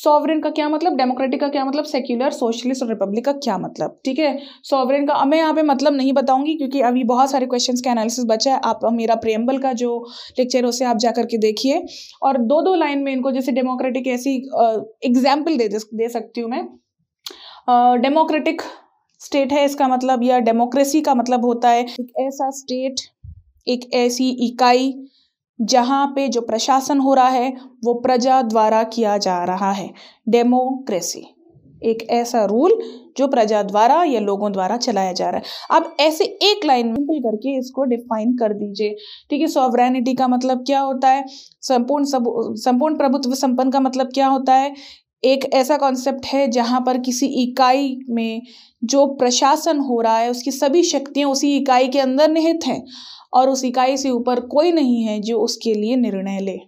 सॉवरेन का क्या मतलब डेमोक्रेटिक का क्या मतलब सेक्युलर सोशलिस्ट और रिपब्लिक का क्या मतलब ठीक है सॉवरेन का मैं यहाँ पे मतलब नहीं बताऊंगी क्योंकि अभी बहुत सारे क्वेश्चन का एनालिसिस बचा है आप मेरा प्रेम्बल का जो लेक्चर उसे आप जा करके देखिए और दो दो लाइन में इनको जैसे डेमोक्रेटिक ऐसी एग्जाम्पल दे दे सकती हूँ मैं डेमोक्रेटिक स्टेट है इसका मतलब या डेमोक्रेसी का मतलब होता है एक ऐसा स्टेट एक ऐसी इकाई जहाँ पे जो प्रशासन हो रहा है वो प्रजा द्वारा किया जा रहा है डेमोक्रेसी एक ऐसा रूल जो प्रजा द्वारा या लोगों द्वारा चलाया जा रहा है अब ऐसे एक लाइन में करके इसको डिफाइन कर दीजिए ठीक है सॉवरेनिटी का मतलब क्या होता है संपूर्ण सब संपूर्ण प्रभुत्व संपन्न का मतलब क्या होता है एक ऐसा कॉन्सेप्ट है जहाँ पर किसी इकाई में जो प्रशासन हो रहा है उसकी सभी शक्तियाँ उसी इकाई के अंदर निहित हैं और उस इकाई से ऊपर कोई नहीं है जो उसके लिए निर्णय ले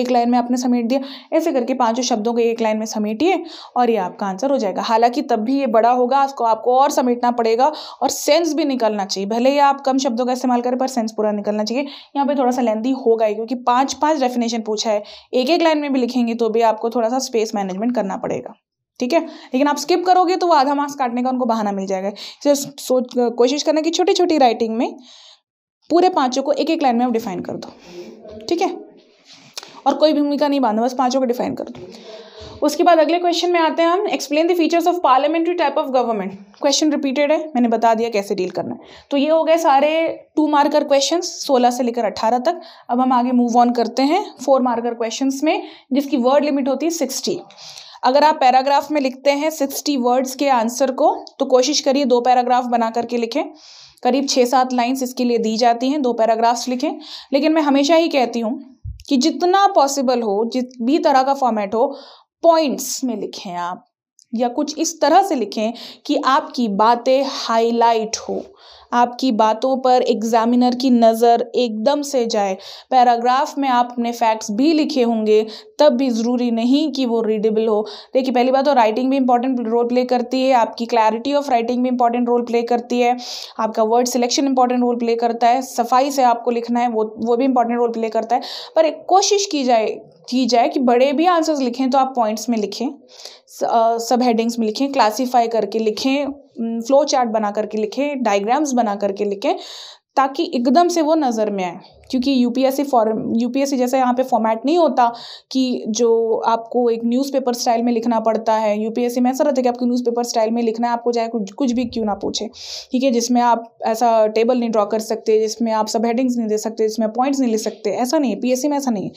एक लाइन में आपने समेट दिया ऐसे करके पाँचों शब्दों को एक लाइन में समेटिए और ये आपका आंसर हो जाएगा हालांकि तब भी ये बड़ा होगा उसको आपको और समेटना पड़ेगा और सेंस भी निकलना चाहिए भले ही आप कम शब्दों का इस्तेमाल करें पर सेंस पूरा निकलना चाहिए यहाँ पर थोड़ा सा लेंदी होगा ही क्योंकि पाँच पाँच डेफिनेशन पूछा है एक एक लाइन में भी लिखेंगे तो भी आपको थोड़ा सा स्पेस मैनेजमेंट करना पड़ेगा ठीक है लेकिन आप स्किप करोगे तो वो आधा मार्क्स काटने का उनको बहाना मिल जाएगा इसलिए सोच कोशिश करना कि छोटी छोटी राइटिंग में पूरे पाँचों को एक एक लाइन में आप डिफाइन कर दो ठीक है और कोई भूमिका नहीं बांधना बस पाँचों को डिफाइन कर दो उसके बाद अगले क्वेश्चन में आते हैं हम explain the features of parliamentary type of government question repeated है मैंने बता दिया कैसे डील करना है तो ये हो गए सारे टू मार्कर क्वेश्चन सोलह से लेकर अट्ठारह तक अब हम आगे मूव ऑन करते हैं फोर मार्कर क्वेश्चन में जिसकी वर्ड लिमिट होती है सिक्सटी अगर आप पैराग्राफ में लिखते हैं सिक्सटी वर्ड्स के आंसर को तो कोशिश करिए दो पैराग्राफ बना करके लिखें करीब छः सात लाइन्स इसके लिए दी जाती हैं दो पैराग्राफ्स लिखें लेकिन मैं हमेशा ही कहती हूँ कि जितना पॉसिबल हो जित भी तरह का फॉर्मेट हो पॉइंट्स में लिखें आप या कुछ इस तरह से लिखें कि आपकी बातें हाईलाइट हो आपकी बातों पर एग्जामिनर की नज़र एकदम से जाए पैराग्राफ में आप अपने फैक्ट्स भी लिखे होंगे तब भी ज़रूरी नहीं कि वो रीडेबल हो देखिए पहली बात तो राइटिंग भी इंपॉर्टेंट रोल प्ले करती है आपकी क्लैरिटी ऑफ राइटिंग भी इंपॉर्टेंट रोल प्ले करती है आपका word selection important role play करता है सफाई से आपको लिखना है वो वो भी इंपॉर्टेंट रोल प्ले करता है पर एक कोशिश की जाए की जाए कि बड़े भी आंसर्स लिखें तो आप पॉइंट्स में लिखें सब हेडिंग्स में लिखें क्लासीफाई करके लिखें फ्लो mm, चार्ट बना करके लिखें डायग्राम्स बना करके लिखें ताकि एकदम से वो नज़र में आए क्योंकि यूपीएससी फॉर्म यूपीएससी जैसा यहाँ पे फॉर्मेट नहीं होता कि जो आपको एक न्यूज़पेपर स्टाइल में लिखना पड़ता है यूपीएससी में ऐसा रहता है कि आपको न्यूज़पेपर स्टाइल में लिखना है आपको चाहे कुछ कुछ भी क्यों ना पूछे ठीक है जिसमें आप ऐसा टेबल नहीं ड्रॉ कर सकते जिसमें आप सब हेडिंग्स नहीं दे सकते जिसमें पॉइंट्स नहीं लिख सकते ऐसा नहीं है पी में ऐसा नहीं है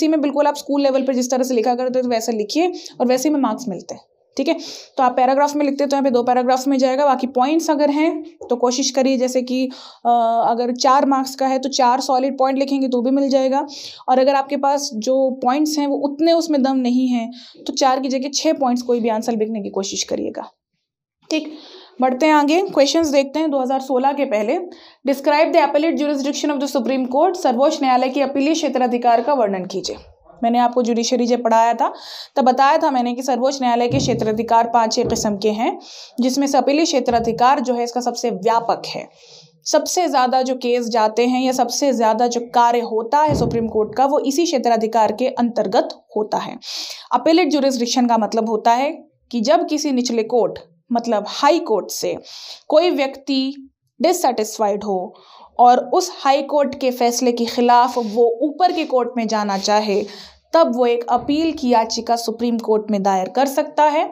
पी में बिल्कुल आप स्कूल लेवल पर जिस तरह से लिखा करते हो तो वैसा लिखिए और वैसे में मार्क्स मिलते हैं ठीक है तो आप पैराग्राफ में लिखते तो यहाँ पे दो पैराग्राफ में जाएगा बाकी पॉइंट्स अगर हैं तो कोशिश करिए जैसे कि अगर चार मार्क्स का है तो चार सॉलिड पॉइंट लिखेंगे तो भी मिल जाएगा और अगर आपके पास जो पॉइंट्स हैं वो उतने उसमें दम नहीं है तो चार की जगह छः पॉइंट्स कोई भी आंसर लिखने की कोशिश करिएगा ठीक बढ़ते हैं आगे क्वेश्चंस देखते हैं 2016 के पहले describe the appellate jurisdiction of the supreme court सर्वोच्च न्यायालय के अपीलीय क्षेत्राधिकार का वर्णन कीजिए मैंने आपको जुडिशरी जब पढ़ाया था तब बताया था मैंने कि सर्वोच्च न्यायालय के क्षेत्राधिकार पाँच छः किस्म के हैं जिसमें सपीली क्षेत्राधिकार जो है इसका सबसे व्यापक है सबसे ज़्यादा जो केस जाते हैं या सबसे ज़्यादा जो कार्य होता है सुप्रीम कोर्ट का वो इसी क्षेत्राधिकार के अंतर्गत होता है अपेलेट जुरिस्डिक्शन का मतलब होता है कि जब किसी निचले कोर्ट मतलब हाई कोर्ट से कोई व्यक्ति डिससेटिस्फाइड हो और उस हाई कोर्ट के फैसले के खिलाफ वो ऊपर के कोर्ट में जाना चाहे तब वो एक अपील की याचिका सुप्रीम कोर्ट में दायर कर सकता है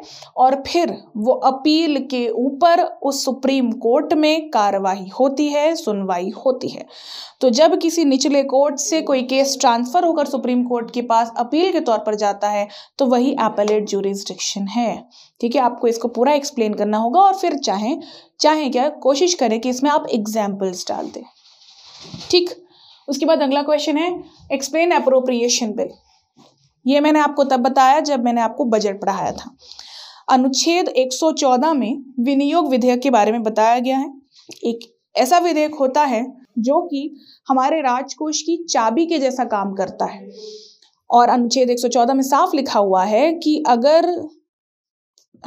और फिर वो अपील के ऊपर उस सुप्रीम कोर्ट में कार्रवाई होती है सुनवाई होती है तो जब किसी निचले कोर्ट से कोई केस ट्रांसफ़र होकर सुप्रीम कोर्ट के पास अपील के तौर पर जाता है तो वही अपलेट जूरिस्डिक्शन है ठीक है आपको इसको पूरा एक्सप्लेन करना होगा और फिर चाहें चाहें क्या कोशिश करें कि इसमें आप एग्जाम्पल्स डाल दें ठीक उसके बाद अगला क्वेश्चन है एक्सप्लेन अप्रोप्रिएशन बिल ये मैंने आपको तब बताया जब मैंने आपको बजट पढ़ाया था अनुच्छेद 114 में विनियोग विधेयक के बारे में बताया गया है एक ऐसा विधेयक होता है जो कि हमारे राजकोष की चाबी के जैसा काम करता है और अनुच्छेद 114 में साफ लिखा हुआ है कि अगर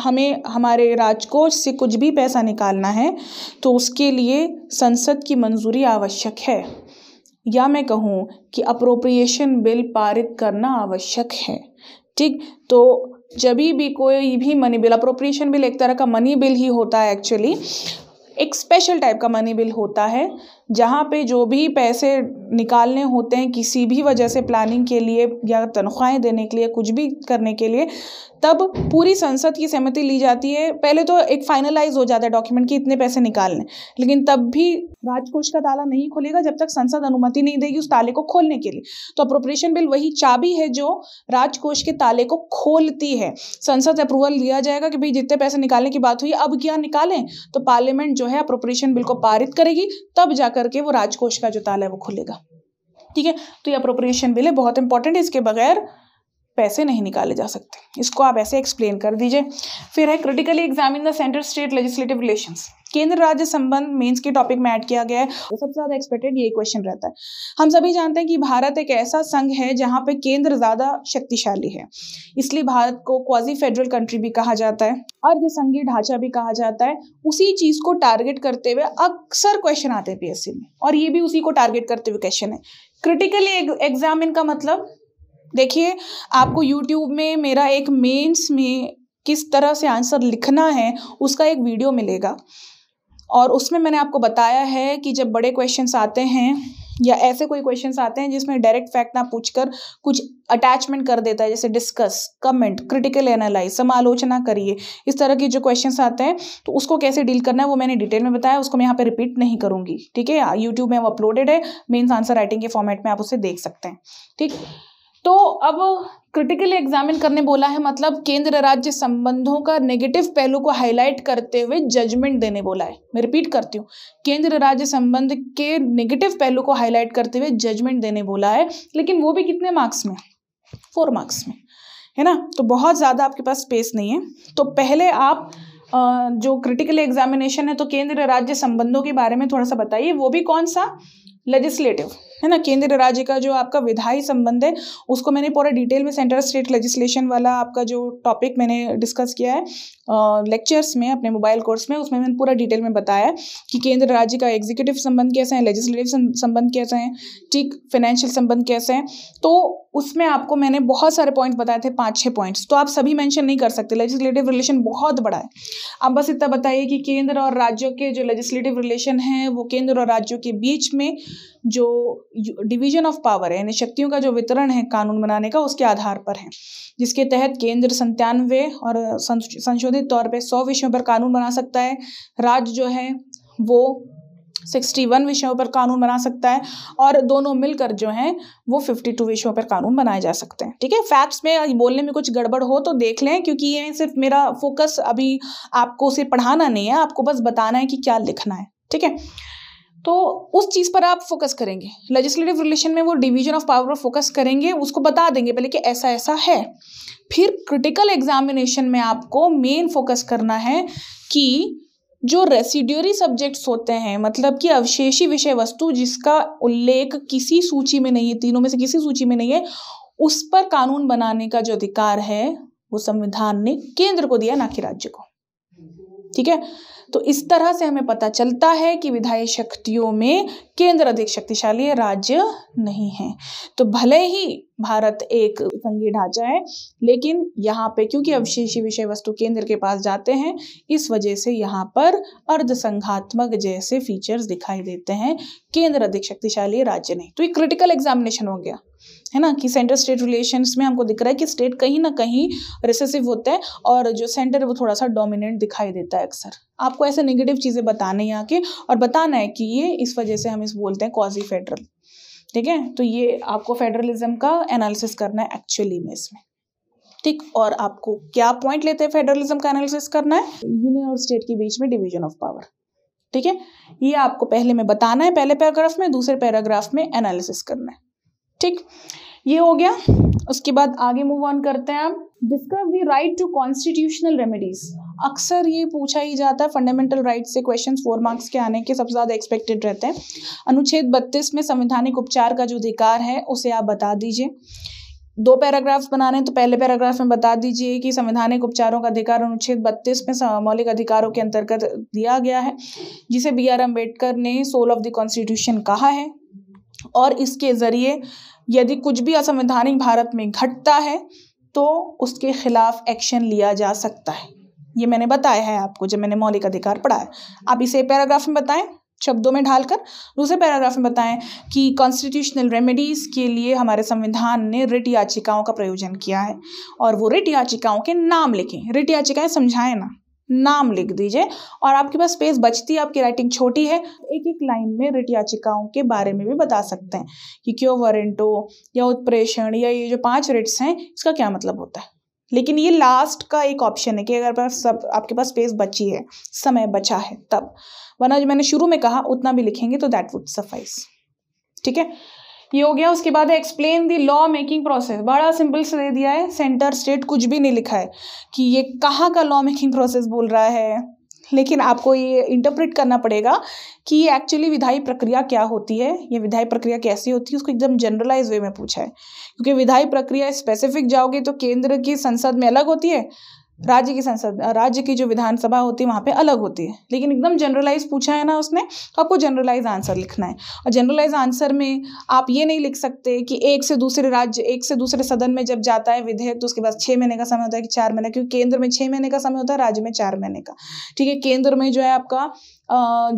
हमें हमारे राजकोष से कुछ भी पैसा निकालना है तो उसके लिए संसद की मंजूरी आवश्यक है या मैं कहूँ कि अप्रोप्रिएशन बिल पारित करना आवश्यक है ठीक तो जब भी कोई भी मनी बिल अप्रोप्रिएशन बिल एक तरह का मनी बिल ही होता है एक्चुअली एक स्पेशल टाइप का मनी बिल होता है जहाँ पे जो भी पैसे निकालने होते हैं किसी भी वजह से प्लानिंग के लिए या तनख्वाहें देने के लिए कुछ भी करने के लिए तब पूरी संसद की सहमति ली जाती है पहले तो एक फाइनलाइज हो जाता है डॉक्यूमेंट कि इतने पैसे निकालने लेकिन तब भी राजकोष का ताला नहीं खुलेगा जब तक संसद अनुमति नहीं देगी उस ताले को खोलने के लिए तो अप्रोप्रिएशन बिल वही चाबी है जो राजकोष के ताले को खोलती है संसद अप्रूवल दिया जाएगा कि भाई जितने पैसे निकालने की बात हुई अब क्या निकालें तो पार्लियामेंट जो है अप्रोप्रिएशन बिल को पारित करेगी तब जाकर करके वो राजकोष का जो ताला है वो खुलेगा ठीक है तो ये अप्रोप्रिएशन बिल है बहुत इंपॉर्टेंट है इसके बगैर पैसे नहीं निकाले जा सकते इसको आप ऐसे एक्सप्लेन कर दीजिए फिर है critically examine the centre state legislative relations केंद्र राज्य संबंध मेंस के टॉपिक में ऐड किया गया है तो सबसे ज़्यादा एक्सपेक्टेड यही क्वेश्चन रहता है हम सभी जानते हैं कि भारत एक ऐसा संघ है जहाँ पे केंद्र ज़्यादा शक्तिशाली है इसलिए भारत को क्वाजी फेडरल कंट्री भी कहा जाता है अर्धसंघीय ढांचा भी कहा जाता है उसी चीज़ को टारगेट करते हुए अक्सर क्वेश्चन आते हैं पीएससी में और ये भी उसी को टारगेट करते हुए क्वेश्चन है क्रिटिकली एग्जाम इनका मतलब देखिए आपको यूट्यूब में मेरा एक मेंस में किस तरह से आंसर लिखना है उसका एक वीडियो मिलेगा और उसमें मैंने आपको बताया है कि जब बड़े क्वेश्चन आते हैं या ऐसे कोई क्वेश्चन आते हैं जिसमें डायरेक्ट फैक्ट ना पूछकर कुछ अटैचमेंट कर देता है जैसे डिस्कस कमेंट क्रिटिकल एनालाइज समालोचना करिए इस तरह के जो क्वेश्चन आते हैं तो उसको कैसे डील करना है वो मैंने डिटेल में बताया उसको मैं यहाँ पे रिपीट नहीं करूँगी ठीक है यूट्यूब में वो अपलोडेड है मेन्स आंसर राइटिंग के फॉर्मेट में आप उसे देख सकते हैं ठीक तो अब क्रिटिकली एग्जामिन करने बोला है मतलब केंद्र राज्य संबंधों का नेगेटिव पहलू को हाईलाइट करते हुए जजमेंट देने बोला है मैं रिपीट करती हूँ केंद्र राज्य संबंध के नेगेटिव पहलू को हाईलाइट करते हुए जजमेंट देने बोला है लेकिन वो भी कितने मार्क्स में फोर मार्क्स में है ना तो बहुत ज़्यादा आपके पास स्पेस नहीं है तो पहले आप जो क्रिटिकल एग्जामिनेशन है तो केंद्र राज्य संबंधों के बारे में थोड़ा सा बताइए वो भी कौन सा लेजिस्लेटिव है ना केंद्र राज्य का जो आपका विधायी संबंध है उसको मैंने पूरा डिटेल में सेंट्रल स्टेट लेजिस्लेशन वाला आपका जो टॉपिक मैंने डिस्कस किया है लेक्चर्स में अपने मोबाइल कोर्स में उसमें मैंने पूरा डिटेल में बताया कि केंद्र राज्य का एग्जीक्यूटिव संबंध कैसे हैं लेजिस्लेटिव संबंध कैसे हैं ठीक फाइनेंशियल संबंध कैसे हैं तो उसमें आपको मैंने बहुत सारे पॉइंट बताए थे पाँच छः पॉइंट्स तो आप सभी मेंशन नहीं कर सकते लेजिस्लेटिव रिलेशन बहुत बड़ा है आप बस इतना बताइए कि केंद्र और राज्यों के जो लेजिस्लेटिव रिलेशन है वो केंद्र और राज्यों के बीच में जो डिवीजन ऑफ पावर है यानी शक्तियों का जो वितरण है कानून बनाने का उसके आधार पर है जिसके तहत केंद्र संतानवे और संशोधित तौर पे सौ विषयों पर कानून बना सकता है राज्य जो है वो सिक्सटी वन विषयों पर कानून बना सकता है और दोनों मिलकर जो हैं वो फिफ्टी टू विषयों पर कानून बनाए जा सकते हैं ठीक है फैक्ट्स में बोलने में कुछ गड़बड़ हो तो देख लें क्योंकि ये सिर्फ मेरा फोकस अभी आपको उसे पढ़ाना नहीं है आपको बस बताना है कि क्या लिखना है ठीक है तो उस चीज़ पर आप फोकस करेंगे लेजिस्लेटिव रिलेशन में वो डिवीजन ऑफ पावर पर फोकस करेंगे उसको बता देंगे पहले कि ऐसा ऐसा है फिर क्रिटिकल एग्जामिनेशन में आपको मेन फोकस करना है कि जो रेसिड्यूरी सब्जेक्ट्स होते हैं मतलब कि अवशेषी विषय वस्तु जिसका उल्लेख किसी सूची में नहीं है तीनों में से किसी सूची में नहीं है उस पर कानून बनाने का जो अधिकार है वो संविधान ने केंद्र को दिया ना कि राज्य को ठीक है तो इस तरह से हमें पता चलता है कि विधायी शक्तियों में केंद्र अधिक शक्तिशाली राज्य नहीं है तो भले ही भारत एक संघीय ढांचा है लेकिन यहाँ पे क्योंकि अवशेषी विषय वस्तु केंद्र के पास जाते हैं इस वजह से यहाँ पर अर्धसंघात्मक जैसे फीचर्स दिखाई देते हैं केंद्र अधिक शक्तिशाली राज्य नहीं तो ये क्रिटिकल एग्जामिनेशन हो गया है ना कि सेंटर स्टेट रिलेशंस में हमको दिख रहा है कि स्टेट कहीं ना कहीं रिसेसिव होता है और जो सेंटर है वो थोड़ा सा डोमिनेंट दिखाई देता है अक्सर आपको ऐसे नेगेटिव चीज़ें बताने हैं आके और बताना है कि ये इस वजह से हम इस बोलते हैं कॉजी फेडरल ठीक है तो ये आपको फेडरलिज्म का एनालिसिस करना है एक्चुअली में इसमें ठीक और आपको क्या पॉइंट लेते हैं फेडरलिज्म का एनालिसिस करना है यूनियन और स्टेट के बीच में डिवीजन ऑफ पावर ठीक है ये आपको पहले में बताना है पहले पैराग्राफ में दूसरे पैराग्राफ में एनालिसिस करना है ठीक ये हो गया उसके बाद आगे मूव ऑन करते हैं हम discuss the right to constitutional remedies अक्सर ये पूछा ही जाता है फंडामेंटल राइट से क्वेश्चंस फोर मार्क्स के आने के सबसे ज़्यादा एक्सपेक्टेड रहते हैं अनुच्छेद बत्तीस में संवैधानिक उपचार का जो अधिकार है उसे आप बता दीजिए दो पैराग्राफ्स बनाने तो पहले पैराग्राफ में बता दीजिए कि संवैधानिक उपचारों का अधिकार अनुच्छेद 32 में मौलिक अधिकारों के अंतर्गत दिया गया है जिसे बी आर अम्बेडकर ने सोल ऑफ द कॉन्स्टिट्यूशन कहा है और इसके ज़रिए यदि कुछ भी असंवैधानिक भारत में घटता है तो उसके खिलाफ एक्शन लिया जा सकता है ये मैंने बताया है आपको जब मैंने मौलिक अधिकार पढ़ाया आप इसे पैराग्राफ में बताएं शब्दों में ढालकर दूसरे पैराग्राफ में बताएं कि कॉन्स्टिट्यूशनल रेमेडीज़ के लिए हमारे संविधान ने रिट याचिकाओं का प्रयोजन किया है और वो रिट याचिकाओं के नाम लिखें रिट याचिकाएं समझाएं ना नाम लिख दीजिए और आपके पास स्पेस बचती है आपकी राइटिंग छोटी है तो एक एक लाइन में रिट याचिकाओं के बारे में भी बता सकते हैं कि क्यों वारंटो या उत्प्रेषण या ये जो पांच रिट्स हैं इसका क्या मतलब होता है लेकिन ये लास्ट का एक ऑप्शन है कि अगर सब आपके पास स्पेस बची है समय बचा है तब वरना जो मैंने शुरू में कहा उतना भी लिखेंगे तो दैट वुड सफाइस ठीक है ये हो गया उसके बाद explain the law making process बड़ा सिंपल से दे दिया है सेंटर स्टेट कुछ भी नहीं लिखा है कि ये कहाँ का लॉ मेकिंग प्रोसेस बोल रहा है लेकिन आपको ये इंटरप्रेट करना पड़ेगा कि एक्चुअली विधायी प्रक्रिया क्या होती है ये विधायी प्रक्रिया कैसी होती है उसको एकदम जनरलाइज वे में पूछा है क्योंकि विधायी प्रक्रिया स्पेसिफिक जाओगे तो केंद्र की संसद में अलग होती है राज्य की संसद राज्य की जो विधानसभा होती है वहाँ पे अलग होती है लेकिन एकदम जनरलाइज पूछा है ना उसने आपको जनरलाइज आंसर लिखना है और जनरलाइज आंसर में आप ये नहीं लिख सकते कि एक से दूसरे राज्य एक से दूसरे सदन में जब जाता है विधेयक तो उसके पास छः महीने का समय होता है कि चार महीने क्योंकि केंद्र में छः महीने का समय होता है राज्य में चार महीने का ठीक है केंद्र में जो है आपका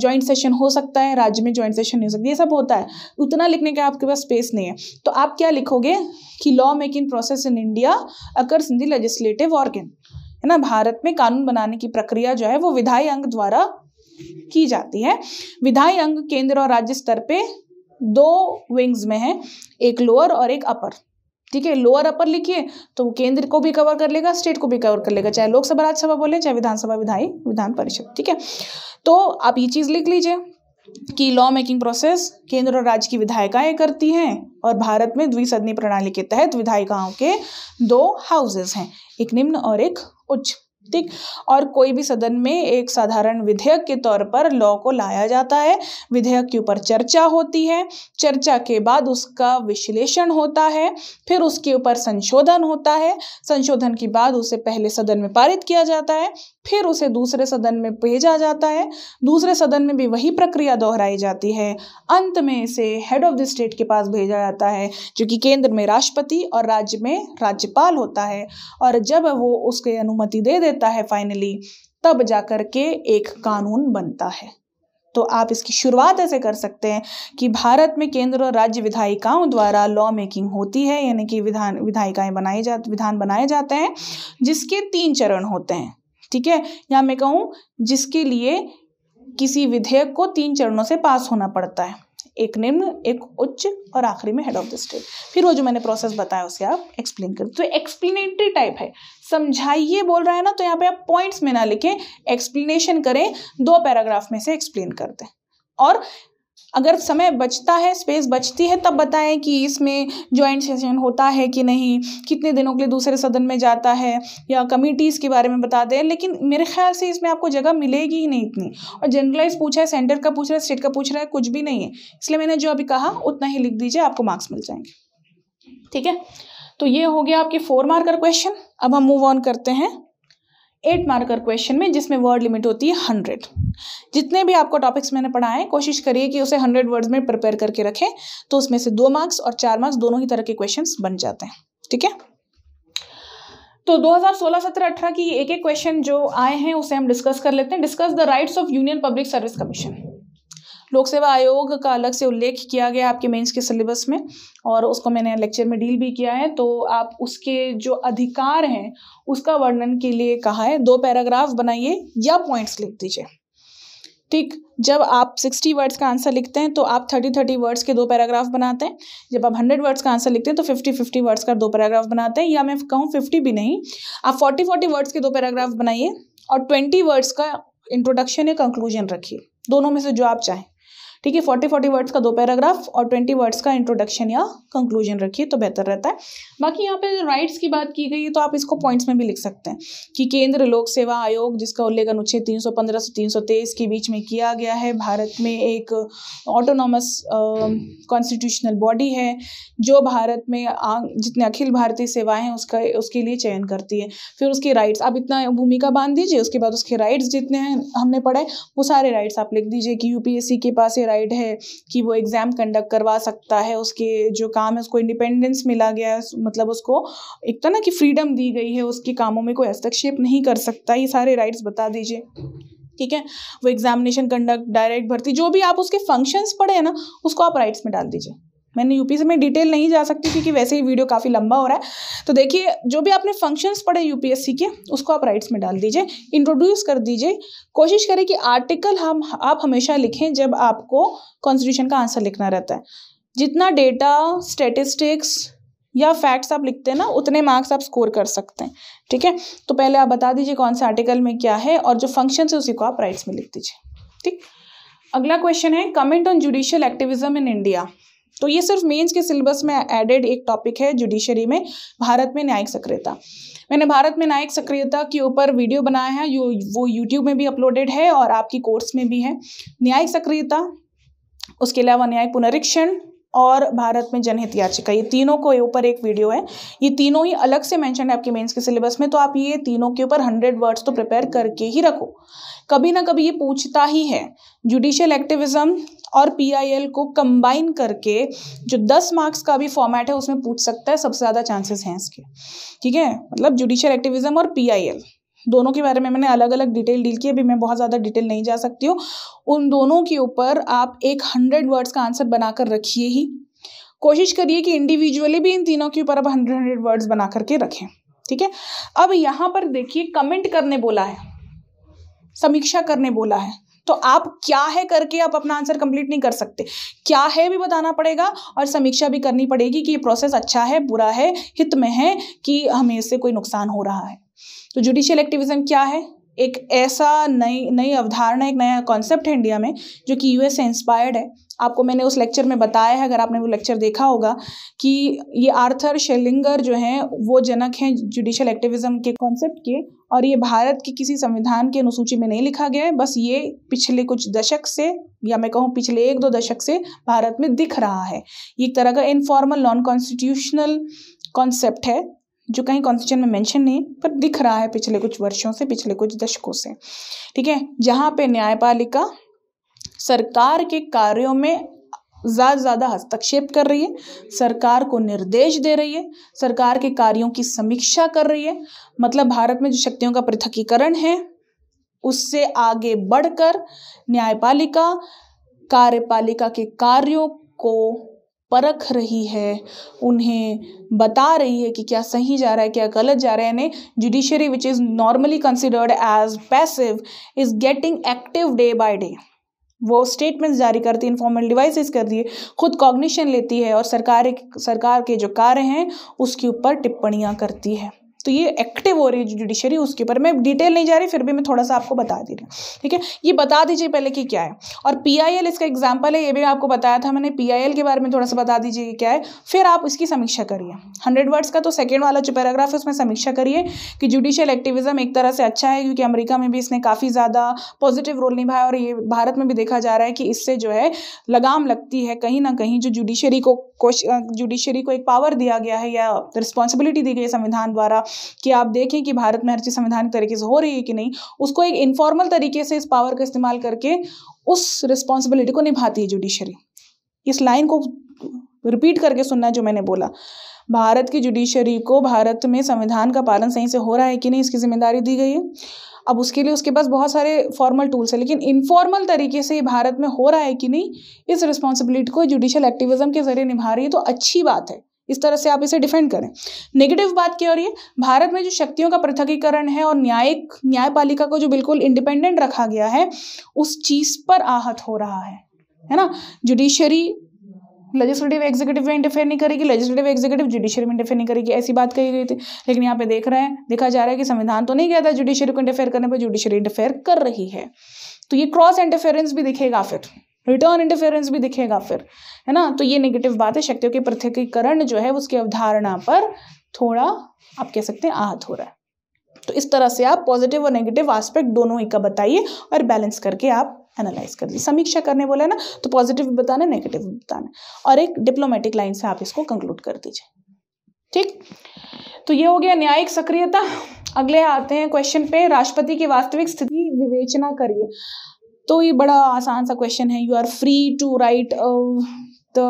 जॉइंट सेशन हो सकता है राज्य में जॉइंट सेशन नहीं हो सकता ये सब होता है उतना लिखने का आपके पास स्पेस नहीं है तो आप क्या लिखोगे कि law making process in India occurs in the legislative organ है ना भारत में कानून बनाने की प्रक्रिया जो है वो विधायी अंग द्वारा की जाती है विधायी अंग केंद्र और राज्य स्तर पे दो विंग्स में है एक लोअर और एक अपर ठीक है लोअर अपर लिखिए तो केंद्र को भी कवर कर लेगा स्टेट को भी कवर कर लेगा चाहे लोकसभा राज्यसभा बोले चाहे विधानसभा विधायी विधान परिषद ठीक है तो आप ये चीज़ लिख लीजिए कि लॉ मेकिंग प्रोसेस केंद्र और राज्य की विधायिकाएं करती हैं और भारत में द्विसदनीय प्रणाली के तहत विधायिकाओं के दो हाउसेस हैं एक निम्न और एक उच्च ठीक और कोई भी सदन में एक साधारण विधेयक के तौर पर लॉ को लाया जाता है विधेयक के ऊपर चर्चा होती है चर्चा के बाद उसका विश्लेषण होता है फिर उसके ऊपर संशोधन होता है संशोधन के बाद उसे पहले सदन में पारित किया जाता है फिर उसे दूसरे सदन में भेजा जाता है दूसरे सदन में भी वही प्रक्रिया दोहराई जाती है अंत में इसे हेड ऑफ द स्टेट के पास भेजा जाता है जो कि केंद्र में राष्ट्रपति और राज्य में राज्यपाल होता है और जब वो उसके अनुमति दे देता है फाइनली तब जाकर के एक कानून बनता है तो आप इसकी शुरुआत ऐसे कर सकते हैं कि भारत में केंद्र और राज्य विधायिकाओं द्वारा लॉ मेकिंग होती है यानी कि विधान विधायिकाएं बनाई जा विधान बनाए जाते हैं जिसके तीन चरण होते हैं ठीक है या मैं कहूँ जिसके लिए किसी विधेयक को तीन चरणों से पास होना पड़ता है एक निम्न एक उच्च और आखिरी में हेड ऑफ द स्टेट फिर वो जो मैंने प्रोसेस बताया उसे आप एक्सप्लेन कर तो एक्सप्लेनेटरी टाइप है समझाइए बोल रहा है ना तो यहाँ पे आप पॉइंट्स में ना लिखें एक्सप्लेनेशन करें दो पैराग्राफ में से एक्सप्लेन कर दें और अगर समय बचता है स्पेस बचती है तब बताएं कि इसमें जॉइंट सेशन होता है कि नहीं कितने दिनों के लिए दूसरे सदन में जाता है या कमिटीज़ के बारे में बता दें लेकिन मेरे ख्याल से इसमें आपको जगह मिलेगी ही नहीं इतनी और जनरलाइज पूछा है सेंटर का पूछ रहा है स्टेट का पूछ रहा है कुछ भी नहीं है इसलिए मैंने जो अभी कहा उतना ही लिख दीजिए आपको मार्क्स मिल जाएंगे ठीक है तो ये हो गया आपके फोर मार्कर क्वेश्चन अब हम मूव ऑन करते हैं एट मार्कर क्वेश्चन में जिसमें वर्ड लिमिट होती है हंड्रेड जितने भी आपको टॉपिक्स मैंने पढ़ाए हैं कोशिश करिए कि उसे हंड्रेड वर्ड्स में प्रिपेयर करके रखें तो उसमें से दो मार्क्स और चार मार्क्स दोनों ही तरह के क्वेश्चन बन जाते हैं ठीक है तो 2016, 17, 18 की एक एक क्वेश्चन जो आए हैं उसे हम डिस्कस कर लेते हैं discuss the rights of union public service commission लोक सेवा आयोग का अलग से उल्लेख किया गया आपके मेंस के सिलेबस में और उसको मैंने लेक्चर में डील भी किया है तो आप उसके जो अधिकार हैं उसका वर्णन के लिए कहा है दो पैराग्राफ बनाइए या पॉइंट्स लिख दीजिए ठीक जब आप सिक्सटी वर्ड्स का आंसर लिखते हैं तो आप थर्टी थर्टी वर्ड्स के दो पैराग्राफ बनाते हैं जब आप हंड्रेड वर्ड्स का आंसर लिखते हैं तो फिफ्टी फिफ्टी वर्ड्स का दो पैराग्राफ बनाते हैं या मैं कहूँ फिफ्टी भी नहीं आप फोर्टी फोर्टी वर्ड्स के दो पैराग्राफ बनाइए और ट्वेंटी वर्ड्स का इंट्रोडक्शन या कंक्लूजन रखिए दोनों में से जो आप चाहें ठीक है फोर्टी फोर्टी वर्ड्स का दो पैराग्राफ और ट्वेंटी वर्ड्स का इंट्रोडक्शन या कंक्लूजन रखिए तो बेहतर रहता है बाकी यहाँ पे राइट्स की बात की गई है तो आप इसको पॉइंट्स में भी लिख सकते हैं कि केंद्र लोक सेवा आयोग जिसका उल्लेख अनुच्छेद तीन सौ पंद्रह से तीन सौ तेईस के बीच में किया गया है भारत में एक ऑटोनॉमस कॉन्स्टिट्यूशनल बॉडी है जो भारत में आ, जितने अखिल भारतीय सेवाएं हैं उसका उसके लिए चयन करती है फिर उसकी राइट्स आप इतना भूमिका बांध दीजिए उसके बाद उसके राइट्स जितने हैं हमने पढ़े वो सारे राइट्स आप लिख दीजिए कि यूपीएससी के पास ये राइट है कि वो एग्ज़ाम कंडक्ट करवा सकता है उसके जो काम है उसको इंडिपेंडेंस मिला गया है मतलब उसको एक तो ना कि फ्रीडम दी गई है उसके कामों में कोई हस्तक्षेप नहीं कर सकता ये सारे राइट्स बता दीजिए ठीक है वो एग्जामिनेशन कंडक्ट डायरेक्ट भर्ती जो भी आप उसके फंक्शंस पढ़े हैं ना उसको आप राइट्स में डाल दीजिए मैंने यूपी से मैं डिटेल नहीं जा सकती क्योंकि वैसे ही वीडियो काफ़ी लंबा हो रहा है तो देखिए जो भी आपने फंक्शंस पढ़े यूपीएससी के उसको आप राइट्स में डाल दीजिए इंट्रोड्यूस कर दीजिए कोशिश करें कि आर्टिकल हम आप हमेशा लिखें जब आपको कॉन्स्टिट्यूशन का आंसर लिखना रहता है जितना डेटा स्टेटिस्टिक्स या फैक्ट्स आप लिखते हैं ना उतने मार्क्स आप स्कोर कर सकते हैं ठीक है तो पहले आप बता दीजिए कौन से आर्टिकल में क्या है और जो फंक्शन है उसी को आप राइट्स में लिख दीजिए ठीक अगला क्वेश्चन है comment on judicial activism in India तो ये सिर्फ मेंस के सिलेबस में एडेड एक टॉपिक है जुडिशरी में भारत में न्यायिक सक्रियता मैंने भारत में न्यायिक सक्रियता के ऊपर वीडियो बनाया है वो यूट्यूब में भी अपलोडेड है और आपकी कोर्स में भी है न्यायिक सक्रियता उसके अलावा न्यायिक पुनरीक्षण और भारत में जनहित याचिका ये तीनों को ऊपर एक वीडियो है ये तीनों ही अलग से मैंशन है आपके मेन्स के सिलेबस में तो आप ये तीनों के ऊपर हंड्रेड वर्ड्स तो प्रिपेयर करके ही रखो कभी ना कभी ये पूछता ही है जुडिशियल एक्टिविज़्म और पीआईएल को कंबाइन करके जो दस मार्क्स का भी फॉर्मेट है उसमें पूछ सकता है सबसे ज़्यादा चांसेस हैं इसके ठीक है मतलब जुडिशियल एक्टिविज़म और पीआईएल दोनों के बारे में मैंने अलग अलग डिटेल डील की अभी मैं बहुत ज़्यादा डिटेल नहीं जा सकती हूँ उन दोनों के ऊपर आप एक हंड्रेड वर्ड्स का आंसर बनाकर रखिए ही कोशिश करिए कि इंडिविजुअली भी इन तीनों के ऊपर आप हंड्रेड हंड्रेड वर्ड्स बना करके रखें ठीक है अब यहाँ पर देखिए कमेंट करने बोला है समीक्षा करने बोला है तो आप क्या है करके आप अपना आंसर कंप्लीट नहीं कर सकते क्या है भी बताना पड़ेगा और समीक्षा भी करनी पड़ेगी कि ये प्रोसेस अच्छा है बुरा है हित में है कि हमें इससे कोई नुकसान हो रहा है तो जुडिशियल एक्टिविज़्म क्या है एक ऐसा नई नई अवधारणा एक नया कॉन्सेप्ट है इंडिया में जो कि यूएस से इंस्पायर्ड है आपको मैंने उस लेक्चर में बताया है अगर आपने वो लेक्चर देखा होगा कि ये आर्थर शेलिंगर जो हैं वो जनक हैं जुडिशियल एक्टिविज्म के कॉन्सेप्ट के और ये भारत के किसी संविधान के अनुसूची में नहीं लिखा गया है बस ये पिछले कुछ दशक से या मैं कहूँ पिछले एक दो दशक से भारत में दिख रहा है ये एक तरह का इनफॉर्मल नॉन कॉन्स्टिट्यूशनल कॉन्सेप्ट है जो कहीं कॉन्स्टिट्यूशन में मेंशन नहीं पर दिख रहा है पिछले कुछ वर्षों से पिछले कुछ दशकों से ठीक है जहाँ पे न्यायपालिका सरकार के कार्यों में ज़्यादा ज़्यादा हस्तक्षेप कर रही है सरकार को निर्देश दे रही है सरकार के कार्यों की समीक्षा कर रही है मतलब भारत में जो शक्तियों का पृथकीकरण है उससे आगे बढ़कर न्यायपालिका कार्यपालिका के कार्यों को परख रही है उन्हें बता रही है कि क्या सही जा रहा है क्या गलत जा रहा है यानी judiciary which is normally considered as passive is getting active day by day वो स्टेटमेंट्स जारी करती है इन्फॉर्मल डिवाइसेस कर दिए खुद कॉग्निशन लेती है और सरकार सरकार के जो कार्य हैं उसके ऊपर टिप्पणियाँ करती है तो ये एक्टिव हो रही है जुडिशरी उसके ऊपर मैं डिटेल नहीं जा रही फिर भी मैं थोड़ा सा आपको बता दे रही हूँ ठीक है ये बता दीजिए पहले कि क्या है और पी इसका एग्जाम्पल है ये भी आपको बताया था मैंने पी के बारे में थोड़ा सा बता दीजिए क्या है फिर आप इसकी समीक्षा करिए हंड्रेड वर्ड्स का तो सेकेंड वाला जो पैराग्राफ है उसमें समीक्षा करिए कि जुडिशियल एक्टिविज्म एक तरह से अच्छा है क्योंकि अमरीका में भी इसने काफ़ी ज़्यादा पॉजिटिव रोल निभाया और ये भारत में भी देखा जा रहा है कि इससे जो है लगाम लगती है कहीं ना कहीं जो जुडिशरी को जुडिशरी को एक पावर दिया गया है या रिस्पॉन्सिबिलिटी दी गई है संविधान द्वारा कि आप देखें कि भारत में हर चीज़ संवैधानिक तरीके से हो रही है कि नहीं उसको एक इनफॉर्मल तरीके से इस पावर का इस्तेमाल करके उस रिस्पॉन्सिबिलिटी को निभाती है जुडिशरी इस लाइन को रिपीट करके सुनना जो मैंने बोला भारत की जुडिशरी को भारत में संविधान का पालन सही से हो रहा है कि नहीं इसकी जिम्मेदारी दी गई है अब उसके लिए उसके पास बहुत सारे फॉर्मल टूल्स हैं लेकिन इनफॉर्मल तरीके से भारत में हो रहा है कि नहीं इस रिस्पॉन्सिबिलिटी को जुडिशल एक्टिविज्म के जरिए निभा रही है तो अच्छी बात है इस तरह से आप इसे डिफेंड करें नेगेटिव बात क्या हो रही है भारत में जो शक्तियों का पृथकीकरण है और न्यायिक न्यायपालिका को जो बिल्कुल इंडिपेंडेंट रखा गया है उस चीज़ पर आहत हो रहा है है ना जुडिशरी लेजिस्लेटिव एग्जीक्यूटिव में इंटरफेयर नहीं करेगी लेजिस्लेटिव एग्जीक्यूटिव जुडिशियरी में इंटरफेयर नहीं करेगी ऐसी बात कही गई थी लेकिन यहाँ पे देख रहे हैं देखा जा रहा है कि संविधान तो नहीं कहता जुडिशियरी को इंटरफेयर करने पर जुडिशियरी इंटरफेयर कर रही है तो ये क्रॉस इंटरफेरेंस भी दिखेगा फिर रिटर्न इंटरफेरेंस भी दिखेगा फिर है ना तो ये नेगेटिव बात है शक्तियों के पृथकीकरण जो है उसकी अवधारणा पर थोड़ा आप कह सकते हैं आहत हो रहा है तो इस तरह से आप पॉजिटिव और नेगेटिव एस्पेक्ट दोनों ही का बताइए और बैलेंस करके आप एनालाइज कर लीजिए समीक्षा करने बोला ना तो पॉजिटिव भी बताना नेगेटिव भी बताना और एक डिप्लोमेटिक लाइन से आप इसको कंक्लूड कर दीजिए ठीक तो ये हो गया न्यायिक सक्रियता अगले आते हैं क्वेश्चन पे राष्ट्रपति की वास्तविक स्थिति विवेचना करिए तो ये बड़ा आसान सा क्वेश्चन है you are free to write the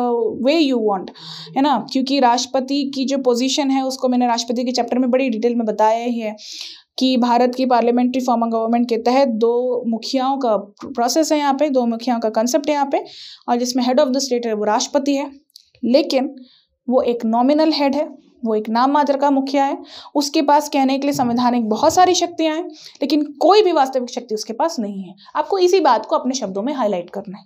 way you want है ना क्योंकि राष्ट्रपति की जो पोजीशन है उसको मैंने राष्ट्रपति के चैप्टर में बड़ी डिटेल में बताया ही है कि भारत की पार्लियामेंट्री फॉर्म ऑफ गवर्नमेंट के तहत दो मुखियाओं का प्रोसेस है यहाँ पे दो मुखियाओं का कंसेप्ट है यहाँ पे और जिसमें हेड ऑफ द स्टेट है वो राष्ट्रपति है लेकिन वो एक नॉमिनल हेड है वो एक नाम मात्र का मुखिया है उसके पास कहने के लिए संवैधानिक बहुत सारी शक्तियां हैं लेकिन कोई भी वास्तविक शक्ति उसके पास नहीं है आपको इसी बात को अपने शब्दों में हाईलाइट करना है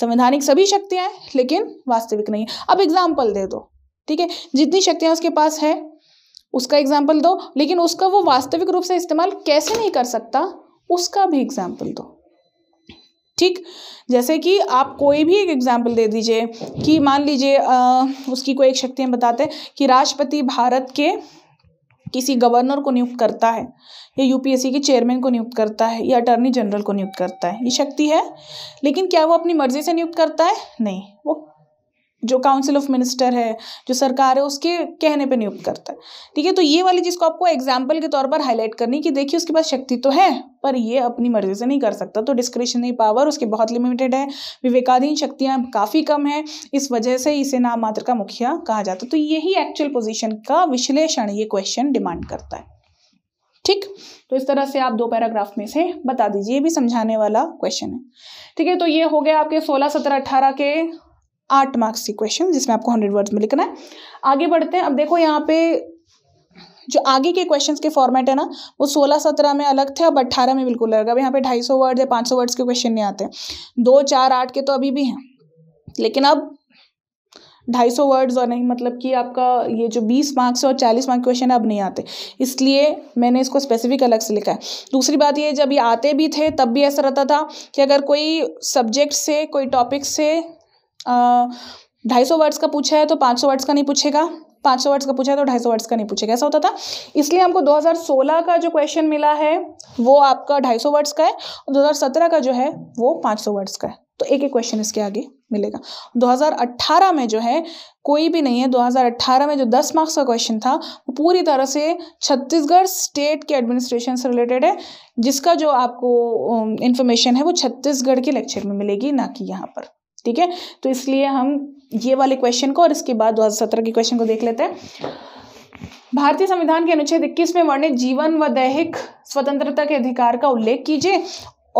संवैधानिक सभी शक्तियां हैं लेकिन वास्तविक नहीं है अब एग्जाम्पल दे दो ठीक है जितनी शक्तियां उसके पास है उसका एग्जाम्पल दो लेकिन उसका वो वास्तविक रूप से इस्तेमाल कैसे नहीं कर सकता उसका भी एग्जाम्पल दो ठीक जैसे कि आप कोई भी एक एग्जाम्पल दे दीजिए कि मान लीजिए उसकी कोई एक शक्ति हम बताते हैं कि राष्ट्रपति भारत के किसी गवर्नर को नियुक्त करता है या यूपीएससी के चेयरमैन को नियुक्त करता है या अटॉर्नी जनरल को नियुक्त करता है ये शक्ति है लेकिन क्या वो अपनी मर्जी से नियुक्त करता है नहीं वो जो काउंसिल ऑफ मिनिस्टर है जो सरकार है उसके कहने पे नियुक्त करता है ठीक है तो ये वाली चीज़ को आपको एग्जाम्पल के तौर पर हाईलाइट करनी कि देखिए उसके पास शक्ति तो है पर ये अपनी मर्जी से नहीं कर सकता तो डिस्क्रिशनरी पावर उसके बहुत लिमिटेड है विवेकाधीन शक्तियाँ काफ़ी कम है इस वजह से इसे नाम मात्र का मुखिया कहा जाता तो यही एक्चुअल पोजिशन का विश्लेषण ये क्वेश्चन डिमांड करता है ठीक तो इस तरह से आप दो पैराग्राफ में से बता दीजिए ये भी समझाने वाला क्वेश्चन है ठीक है तो ये हो गया आपके सोलह सत्रह 18 के आठ मार्क्स की क्वेश्चन जिसमें आपको हंड्रेड वर्ड्स में लिखना है आगे बढ़ते हैं अब देखो यहाँ पे जो आगे के क्वेश्चंस के फॉर्मेट है ना वो सोलह सत्रह में अलग थे अब अट्ठारह में बिल्कुल अलग अब यहाँ पे ढाई सौ वर्ड या पाँच सौ वर्ड्स के क्वेश्चन नहीं आते दो चार आठ के तो अभी भी हैं लेकिन अब ढाई सौ वर्ड्स और नहीं मतलब कि आपका ये जो बीस मार्क्स और चालीस मार्क्स क्वेश्चन अब नहीं आते इसलिए मैंने इसको स्पेसिफिक अलग से लिखा है दूसरी बात ये जब ये आते भी थे तब भी ऐसा रहता था कि अगर कोई सब्जेक्ट से कोई टॉपिक से ढाई सौ वर्ड्स का पूछा है तो पाँच सौ वर्ड्स का नहीं पूछेगा पाँच सौ वर्ड्स का पूछा है तो ढाई सौ वर्ड्स का नहीं पूछेगा ऐसा होता था इसलिए हमको 2016 का जो क्वेश्चन मिला है वो आपका ढाई सौ वर्ड्स का है और सत्रह का जो है वो पाँच सौ वर्ड्स का है तो एक एक क्वेश्चन इसके आगे मिलेगा 2018 में जो है कोई भी नहीं है 2018 में जो 10 मार्क्स का क्वेश्चन था वो पूरी तरह से छत्तीसगढ़ स्टेट के एडमिनिस्ट्रेशन से रिलेटेड है जिसका जो आपको इन्फॉर्मेशन है वो छत्तीसगढ़ के लेक्चर में मिलेगी ना कि यहाँ पर ठीक है तो इसलिए हम ये वाले क्वेश्चन को और इसके बाद दो के क्वेश्चन को देख लेते हैं भारतीय संविधान के अनुच्छेद इक्कीस में वर्णित जीवन व दैहिक स्वतंत्रता के अधिकार का उल्लेख कीजिए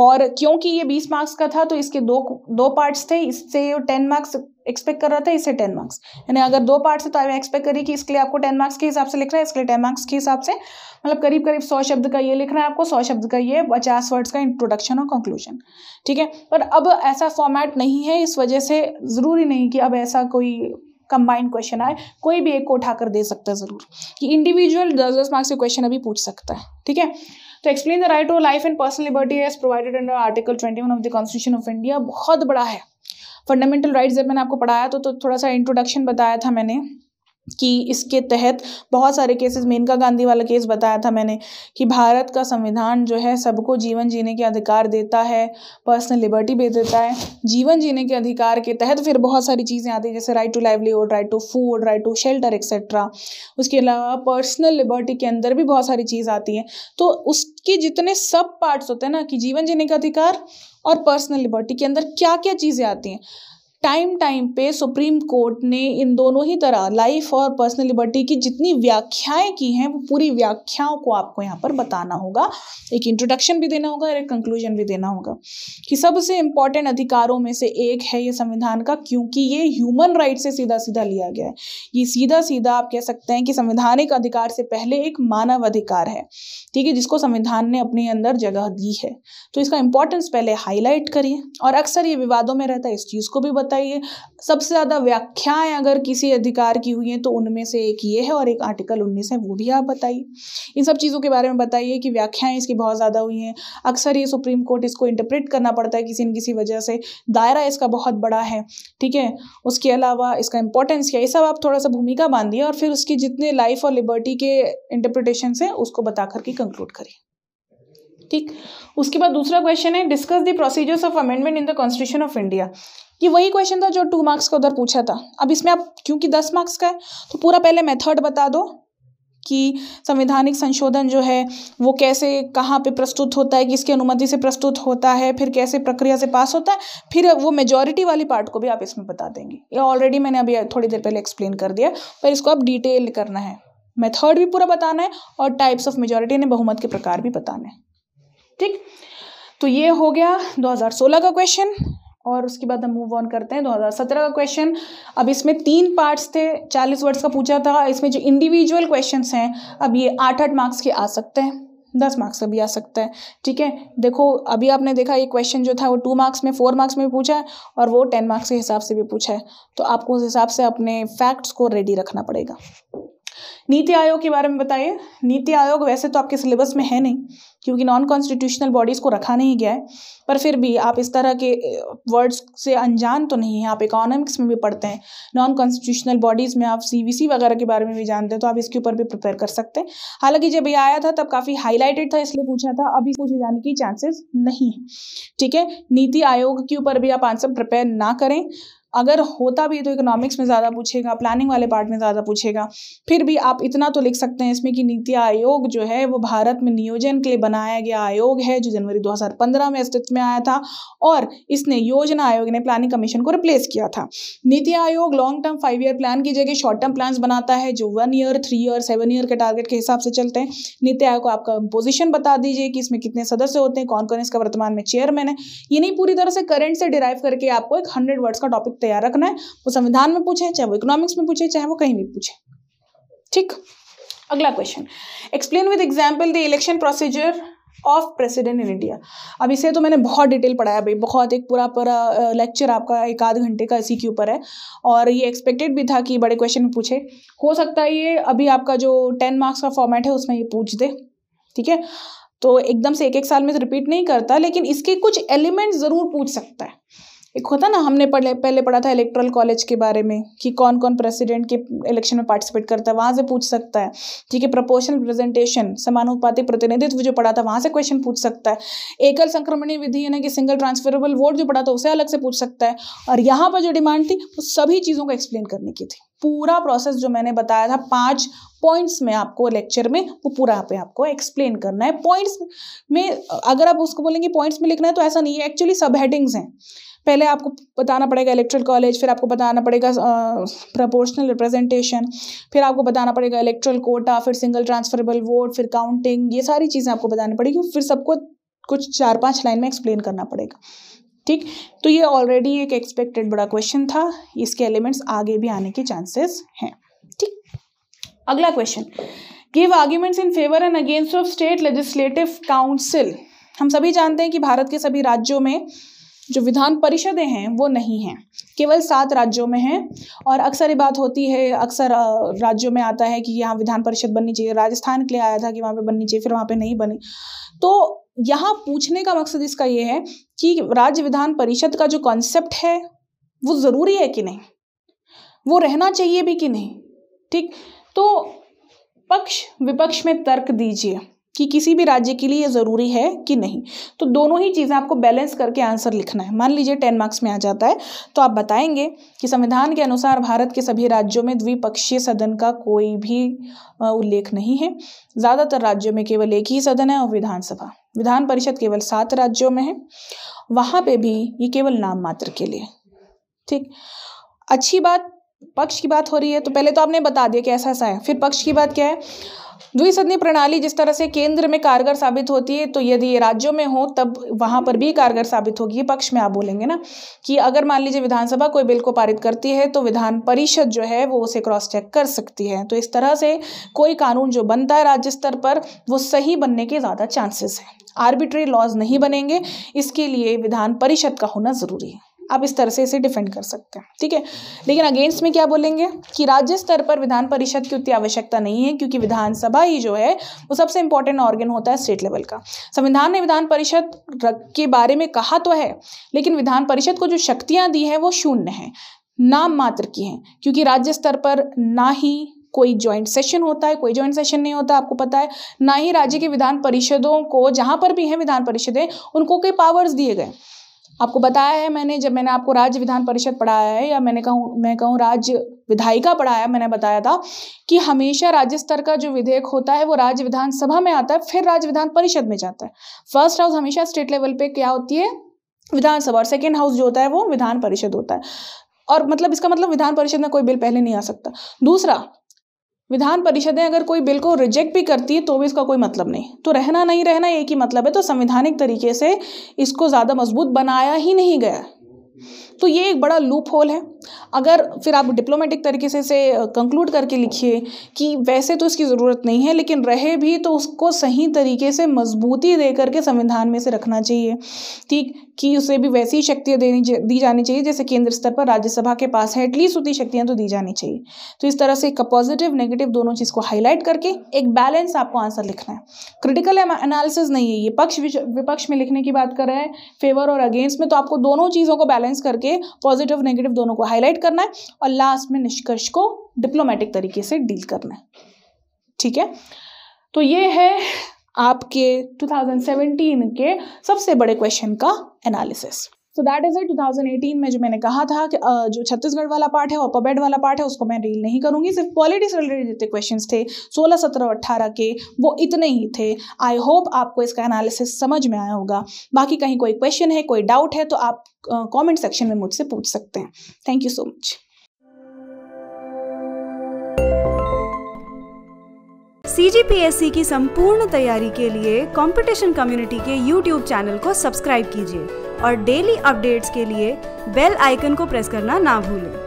और क्योंकि ये बीस मार्क्स का था तो इसके दो दो पार्ट्स थे इससे टेन मार्क्स एक्सपेक्ट कर रहा था इससे टेन मार्क्स यानी अगर दो पार्ट से तो आप एक्सपेक्ट करिए कि इसके लिए आपको टेन मार्क्स के हिसाब से लिख रहा है इसके लिए टेन मार्क्स के हिसाब से मतलब करीब करीब सौ शब्द का ये लिख रहा है आपको सौ शब्द का ये पचास वर्ड्स का इंट्रोडक्शन और कंक्लूजन ठीक है पर अब ऐसा फॉर्मेट नहीं है इस वजह से ज़रूरी नहीं कि अब ऐसा कोई कंबाइंड क्वेश्चन आए कोई भी एक को उठाकर दे सकता है ज़रूर कि इंडिविजुअल दस दस मार्क्स के क्वेश्चन अभी पूछ सकता है ठीक है तो explain the right to life and personal liberty as provided under article twenty one of the constitution of India बहुत बड़ा है फंडामेंटल राइट्स जब मैंने आपको पढ़ाया तो, तो थोड़ा सा इंट्रोडक्शन बताया था मैंने कि इसके तहत बहुत सारे केसेस मेनका गांधी वाला केस बताया था मैंने कि भारत का संविधान जो है सबको जीवन जीने के अधिकार देता है पर्सनल लिबर्टी भी देता है जीवन जीने के अधिकार के तहत फिर बहुत सारी चीज़ें आती हैं जैसे right to livelihood right to food right to shelter etcetera उसके अलावा पर्सनल लिबर्टी के अंदर भी बहुत सारी चीज़ आती है तो उसके जितने सब पार्ट्स होते हैं ना कि जीवन जीने का अधिकार और पर्सनल लिबर्टी के अंदर क्या क्या चीज़ें आती हैं टाइम टाइम पे सुप्रीम कोर्ट ने इन दोनों ही तरह लाइफ और पर्सनल लिबर्टी की जितनी व्याख्याएं की हैं वो पूरी व्याख्याओं को आपको यहाँ पर बताना होगा एक इंट्रोडक्शन भी देना होगा और एक कंक्लूजन भी देना होगा कि सबसे इम्पॉर्टेंट अधिकारों में से एक है ये संविधान का क्योंकि ये ह्यूमन राइट से सीधा सीधा लिया गया है ये सीधा सीधा आप कह सकते हैं कि संविधानिक अधिकार से पहले एक मानव अधिकार है ठीक है जिसको संविधान ने अपने अंदर जगह दी है तो इसका इंपॉर्टेंस पहले हाईलाइट करिए और अक्सर ये विवादों में रहता है इस चीज़ को भी बताए बताइए सबसे ज़्यादा व्याख्याएं अगर किसी अधिकार की हुई हैं तो उनमें से एक ये है और एक आर्टिकल उन्नीस है वो भी आप बताइए इन सब चीज़ों के बारे में बताइए कि व्याख्याएं इसकी बहुत ज़्यादा हुई हैं अक्सर ये सुप्रीम कोर्ट इसको इंटरप्रेट करना पड़ता है किसी न किसी वजह से दायरा इसका बहुत बड़ा है ठीक है उसके अलावा इसका इंपॉर्टेंस क्या ये सब आप थोड़ा सा भूमिका बांधिए और फिर उसकी जितने लाइफ और लिबर्टी के इंटरप्रिटेशन हैं उसको बता करके कंक्लूड करिए ठीक उसके बाद दूसरा क्वेश्चन है discuss the procedures of amendment in the constitution of India कि वही क्वेश्चन था जो टू मार्क्स का उधर पूछा था अब इसमें आप क्योंकि दस मार्क्स का है तो पूरा पहले मेथड बता दो कि संवैधानिक संशोधन जो है वो कैसे कहाँ पे प्रस्तुत होता है किसकी अनुमति से प्रस्तुत होता है फिर कैसे प्रक्रिया से पास होता है फिर वो मेजॉरिटी वाली पार्ट को भी आप इसमें बता देंगे ये ऑलरेडी मैंने अभी थोड़ी देर पहले एक्सप्लेन कर दिया पर इसको आप डिटेल करना है मेथड भी पूरा बताना है और टाइप्स ऑफ मेजोरिटी ने बहुमत के प्रकार भी बताना है ठीक तो ये हो गया 2016 का क्वेश्चन और उसके बाद हम मूव ऑन करते हैं 2017 का क्वेश्चन अब इसमें तीन पार्ट्स थे 40 वर्ड्स का पूछा था इसमें जो इंडिविजुअल क्वेश्चंस हैं अब ये आठ आठ मार्क्स के आ सकते हैं दस मार्क्स का भी आ सकता है ठीक है देखो अभी आपने देखा ये क्वेश्चन जो था वो टू मार्क्स में फोर मार्क्स में भी पूछा है और वो टेन मार्क्स के हिसाब से भी पूछा है तो आपको उस हिसाब से अपने फैक्ट्स को रेडी रखना पड़ेगा नीति आयोग के बारे में बताइए नीति आयोग वैसे तो आपके सिलेबस में है नहीं क्योंकि नॉन कॉन्स्टिट्यूशनल बॉडीज़ को रखा नहीं गया है पर फिर भी आप इस तरह के वर्ड्स से अनजान तो नहीं हैं आप इकोनॉमिक्स में भी पढ़ते हैं नॉन कॉन्स्टिट्यूशनल बॉडीज़ में आप सी वगैरह के बारे में भी जानते हैं तो आप इसके ऊपर भी प्रिपेयर कर सकते हैं हालांकि जब ये आया था तब काफ़ी हाईलाइटेड था इसलिए पूछा था अभी पूछे जाने की चांसेस नहीं है ठीक है नीति आयोग के ऊपर भी आप आंसर प्रिपेयर ना करें अगर होता भी तो इकोनॉमिक्स में ज़्यादा पूछेगा प्लानिंग वाले पार्ट में ज़्यादा पूछेगा फिर भी आप इतना तो लिख सकते हैं इसमें कि नीति आयोग जो है वो भारत में नियोजन के लिए बनाया गया आयोग है जो जनवरी 2015 में अस्तित्व में आया था और इसने योजना आयोग ने प्लानिंग कमीशन को रिप्लेस किया था NITI Aayog long term five year plan की जगह शॉर्ट टर्म प्लान बनाता है जो one year three year seven year के टारगेट के हिसाब से चलते हैं नीति आयोग को आपका पोजिशन बता दीजिए कि इसमें कितने सदस्य होते हैं कौन कौन इसका वर्तमान में चेयरमैन है ये नहीं पूरी तरह से करंट से डिराइव करके आपको एक हंड्रेड वर्ड्स का टॉपिक तैयार रखना है वो संविधान में पूछे चाहे वो इकोनॉमिक्स में पूछे चाहे वो कहीं भी पूछे ठीक अगला question explain with example the election procedure of president in India अब इसे तो मैंने बहुत डिटेल पढ़ाया भाई बहुत एक पूरा पूरा लेक्चर आपका एक आध घंटे का इसी के ऊपर है और ये एक्सपेक्टेड भी था कि बड़े क्वेश्चन पूछे हो सकता है ये अभी आपका जो टेन मार्क्स का फॉर्मेट है उसमें ये पूछ दे ठीक है तो एकदम से एक एक साल में तो रिपीट नहीं करता लेकिन इसके कुछ एलिमेंट्स ज़रूर पूछ सकता है एक होता ना हमने पढ़े पहले पढ़ा था इलेक्ट्रल कॉलेज के बारे में कि कौन कौन प्रेसिडेंट के इलेक्शन में पार्टिसिपेट करता है वहाँ से पूछ सकता है ठीक है प्रोपोर्शनल प्रेजेंटेशन समानुपातिक प्रतिनिधित्व जो पढ़ा था वहाँ से क्वेश्चन पूछ सकता है एकल संक्रमणीय विधि यानी कि सिंगल ट्रांसफरेबल वोट जो पढ़ा था उसे अलग से पूछ सकता है और यहाँ पर जो डिमांड थी वो सभी चीज़ों को एक्सप्लेन करने की थी पूरा प्रोसेस जो मैंने बताया था पांच पॉइंट्स में आपको लेक्चर में वो पूरा पे आपको एक्सप्लेन करना है पॉइंट्स में अगर आप उसको बोलेंगे पॉइंट्स में लिखना है तो ऐसा नहीं है एक्चुअली सब हेडिंग्स हैं पहले आपको बताना पड़ेगा इलेक्ट्रल कॉलेज फिर आपको बताना पड़ेगा प्रपोर्शनल रिप्रेजेंटेशन फिर आपको बताना पड़ेगा इलेक्ट्रल कोटा फिर सिंगल ट्रांसफरेबल वोट फिर काउंटिंग ये सारी चीज़ें आपको बतानी पड़ेगी फिर सबको कुछ चार पाँच लाइन में एक्सप्लेन करना पड़ेगा ठीक तो ये ऑलरेडी एक एक्सपेक्टेड बड़ा क्वेश्चन था इसके एलिमेंट्स आगे भी आने के चांसेस हैं ठीक अगला question give arguments in favour and against of state legislative council हम सभी जानते हैं कि भारत के सभी राज्यों में जो विधान परिषदें हैं वो नहीं हैं केवल सात राज्यों में हैं और अक्सर ये बात होती है अक्सर राज्यों में आता है कि यहाँ विधान परिषद बननी चाहिए राजस्थान के लिए आया था कि वहाँ पे बननी चाहिए फिर वहाँ पे नहीं बनी तो यहाँ पूछने का मकसद इसका ये है कि राज्य विधान परिषद का जो कॉन्सेप्ट है वो ज़रूरी है कि नहीं वो रहना चाहिए भी कि नहीं ठीक तो पक्ष विपक्ष में तर्क दीजिए कि किसी भी राज्य के लिए ये ज़रूरी है कि नहीं तो दोनों ही चीज़ें आपको बैलेंस करके आंसर लिखना है मान लीजिए टेन मार्क्स में आ जाता है तो आप बताएंगे कि संविधान के अनुसार भारत के सभी राज्यों में द्विपक्षीय सदन का कोई भी उल्लेख नहीं है ज़्यादातर राज्यों में केवल एक ही सदन है और विधानसभा विधान परिषद केवल सात राज्यों में है वहाँ पे भी ये केवल नाम मात्र के लिए ठीक अच्छी बात पक्ष की बात हो रही है तो पहले तो आपने बता दिया कि ऐसा ऐसा है फिर पक्ष की बात क्या है द्विसदनी प्रणाली जिस तरह से केंद्र में कारगर साबित होती है तो यदि ये राज्यों में हो तब वहाँ पर भी कारगर साबित होगी ये पक्ष में आप बोलेंगे ना कि अगर मान लीजिए विधानसभा कोई बिल को पारित करती है तो विधान परिषद जो है वो उसे क्रॉस चेक कर सकती है तो इस तरह से कोई कानून जो बनता है राज्य स्तर पर वो सही बनने के ज़्यादा चांसेस हैं आर्बिट्री लॉज नहीं बनेंगे इसके लिए विधान परिषद का होना ज़रूरी है आप इस तरह से इसे डिफेंड कर सकते हैं ठीक है लेकिन अगेंस्ट में क्या बोलेंगे कि राज्य स्तर पर विधान परिषद की उतनी आवश्यकता नहीं है क्योंकि विधानसभा ही जो है वो सबसे इंपॉर्टेंट ऑर्गन होता है स्टेट लेवल का संविधान ने विधान परिषद के बारे में कहा तो है लेकिन विधान परिषद को जो शक्तियाँ दी हैं वो शून्य हैं नाम मात्र की हैं क्योंकि राज्य स्तर पर ना ही कोई ज्वाइंट सेशन होता है कोई ज्वाइंट सेशन नहीं होता आपको पता है ना ही राज्य के विधान परिषदों को जहाँ पर भी हैं विधान परिषदें उनको कई पावर्स दिए गए आपको बताया है मैंने जब मैंने आपको राज्य विधान परिषद पढ़ाया है या मैंने कहूँ मैं कहूँ राज्य विधायिका पढ़ाया मैंने बताया था कि हमेशा राज्य स्तर का जो विधेयक होता है वो राज्य विधानसभा में आता है फिर राज्य विधान परिषद में जाता है फर्स्ट हाउस हमेशा स्टेट लेवल पे क्या होती है विधानसभा और सेकेंड हाउस जो होता है वो विधान परिषद होता है और मतलब इसका मतलब विधान परिषद में कोई बिल पहले नहीं आ सकता दूसरा विधान परिषदें अगर कोई बिल को रिजेक्ट भी करती है तो भी इसका कोई मतलब नहीं तो रहना नहीं रहना एक ही मतलब है तो संवैधानिक तरीके से इसको ज़्यादा मजबूत बनाया ही नहीं गया तो ये एक बड़ा लूप होल है अगर फिर आप डिप्लोमेटिक तरीके से इसे कंक्लूड करके लिखिए कि वैसे तो इसकी ज़रूरत नहीं है लेकिन रहे भी तो उसको सही तरीके से मजबूती दे करके संविधान में से रखना चाहिए ठीक कि उसे भी वैसी ही शक्तियाँ देनी दी जानी चाहिए जैसे केंद्र स्तर पर राज्यसभा के पास है एटलीस्ट उतनी शक्तियाँ तो दी जानी चाहिए तो इस तरह से एक पॉजिटिव नेगेटिव दोनों चीज़ को हाईलाइट करके एक बैलेंस आपको आंसर लिखना है क्रिटिकल एनालिसिस नहीं है ये पक्ष विपक्ष में लिखने की बात कर रहे हैं फेवर और अगेंस्ट में तो आपको दोनों चीज़ों को बैलेंस करके करके पॉजिटिव नेगेटिव दोनों को हाईलाइट करना है और लास्ट में निष्कर्ष को डिप्लोमेटिक तरीके से डील करना है ठीक है तो ये है आपके 2017 के सबसे बड़े क्वेश्चन का analysis so that is it 2018 में जो मैंने कहा था कि जो छत्तीसगढ़ वाला पार्ट है और पबेड वाला पार्ट है उसको मैं रील नहीं करूँगी सिर्फ पॉलिटिक्स रिलेटेड जितने क्वेश्चन थे सोलह सत्रह अट्ठारह के वो इतने ही थे आई होप आपको इसका एनालिसिस समझ में आया होगा बाकी कहीं कोई क्वेश्चन है कोई डाउट है तो आप कॉमेंट सेक्शन में मुझसे पूछ सकते हैं थैंक यू सो मच सी की संपूर्ण तैयारी के लिए कंपटीशन कम्युनिटी के यूट्यूब चैनल को सब्सक्राइब कीजिए और डेली अपडेट्स के लिए बेल आइकन को प्रेस करना ना भूलें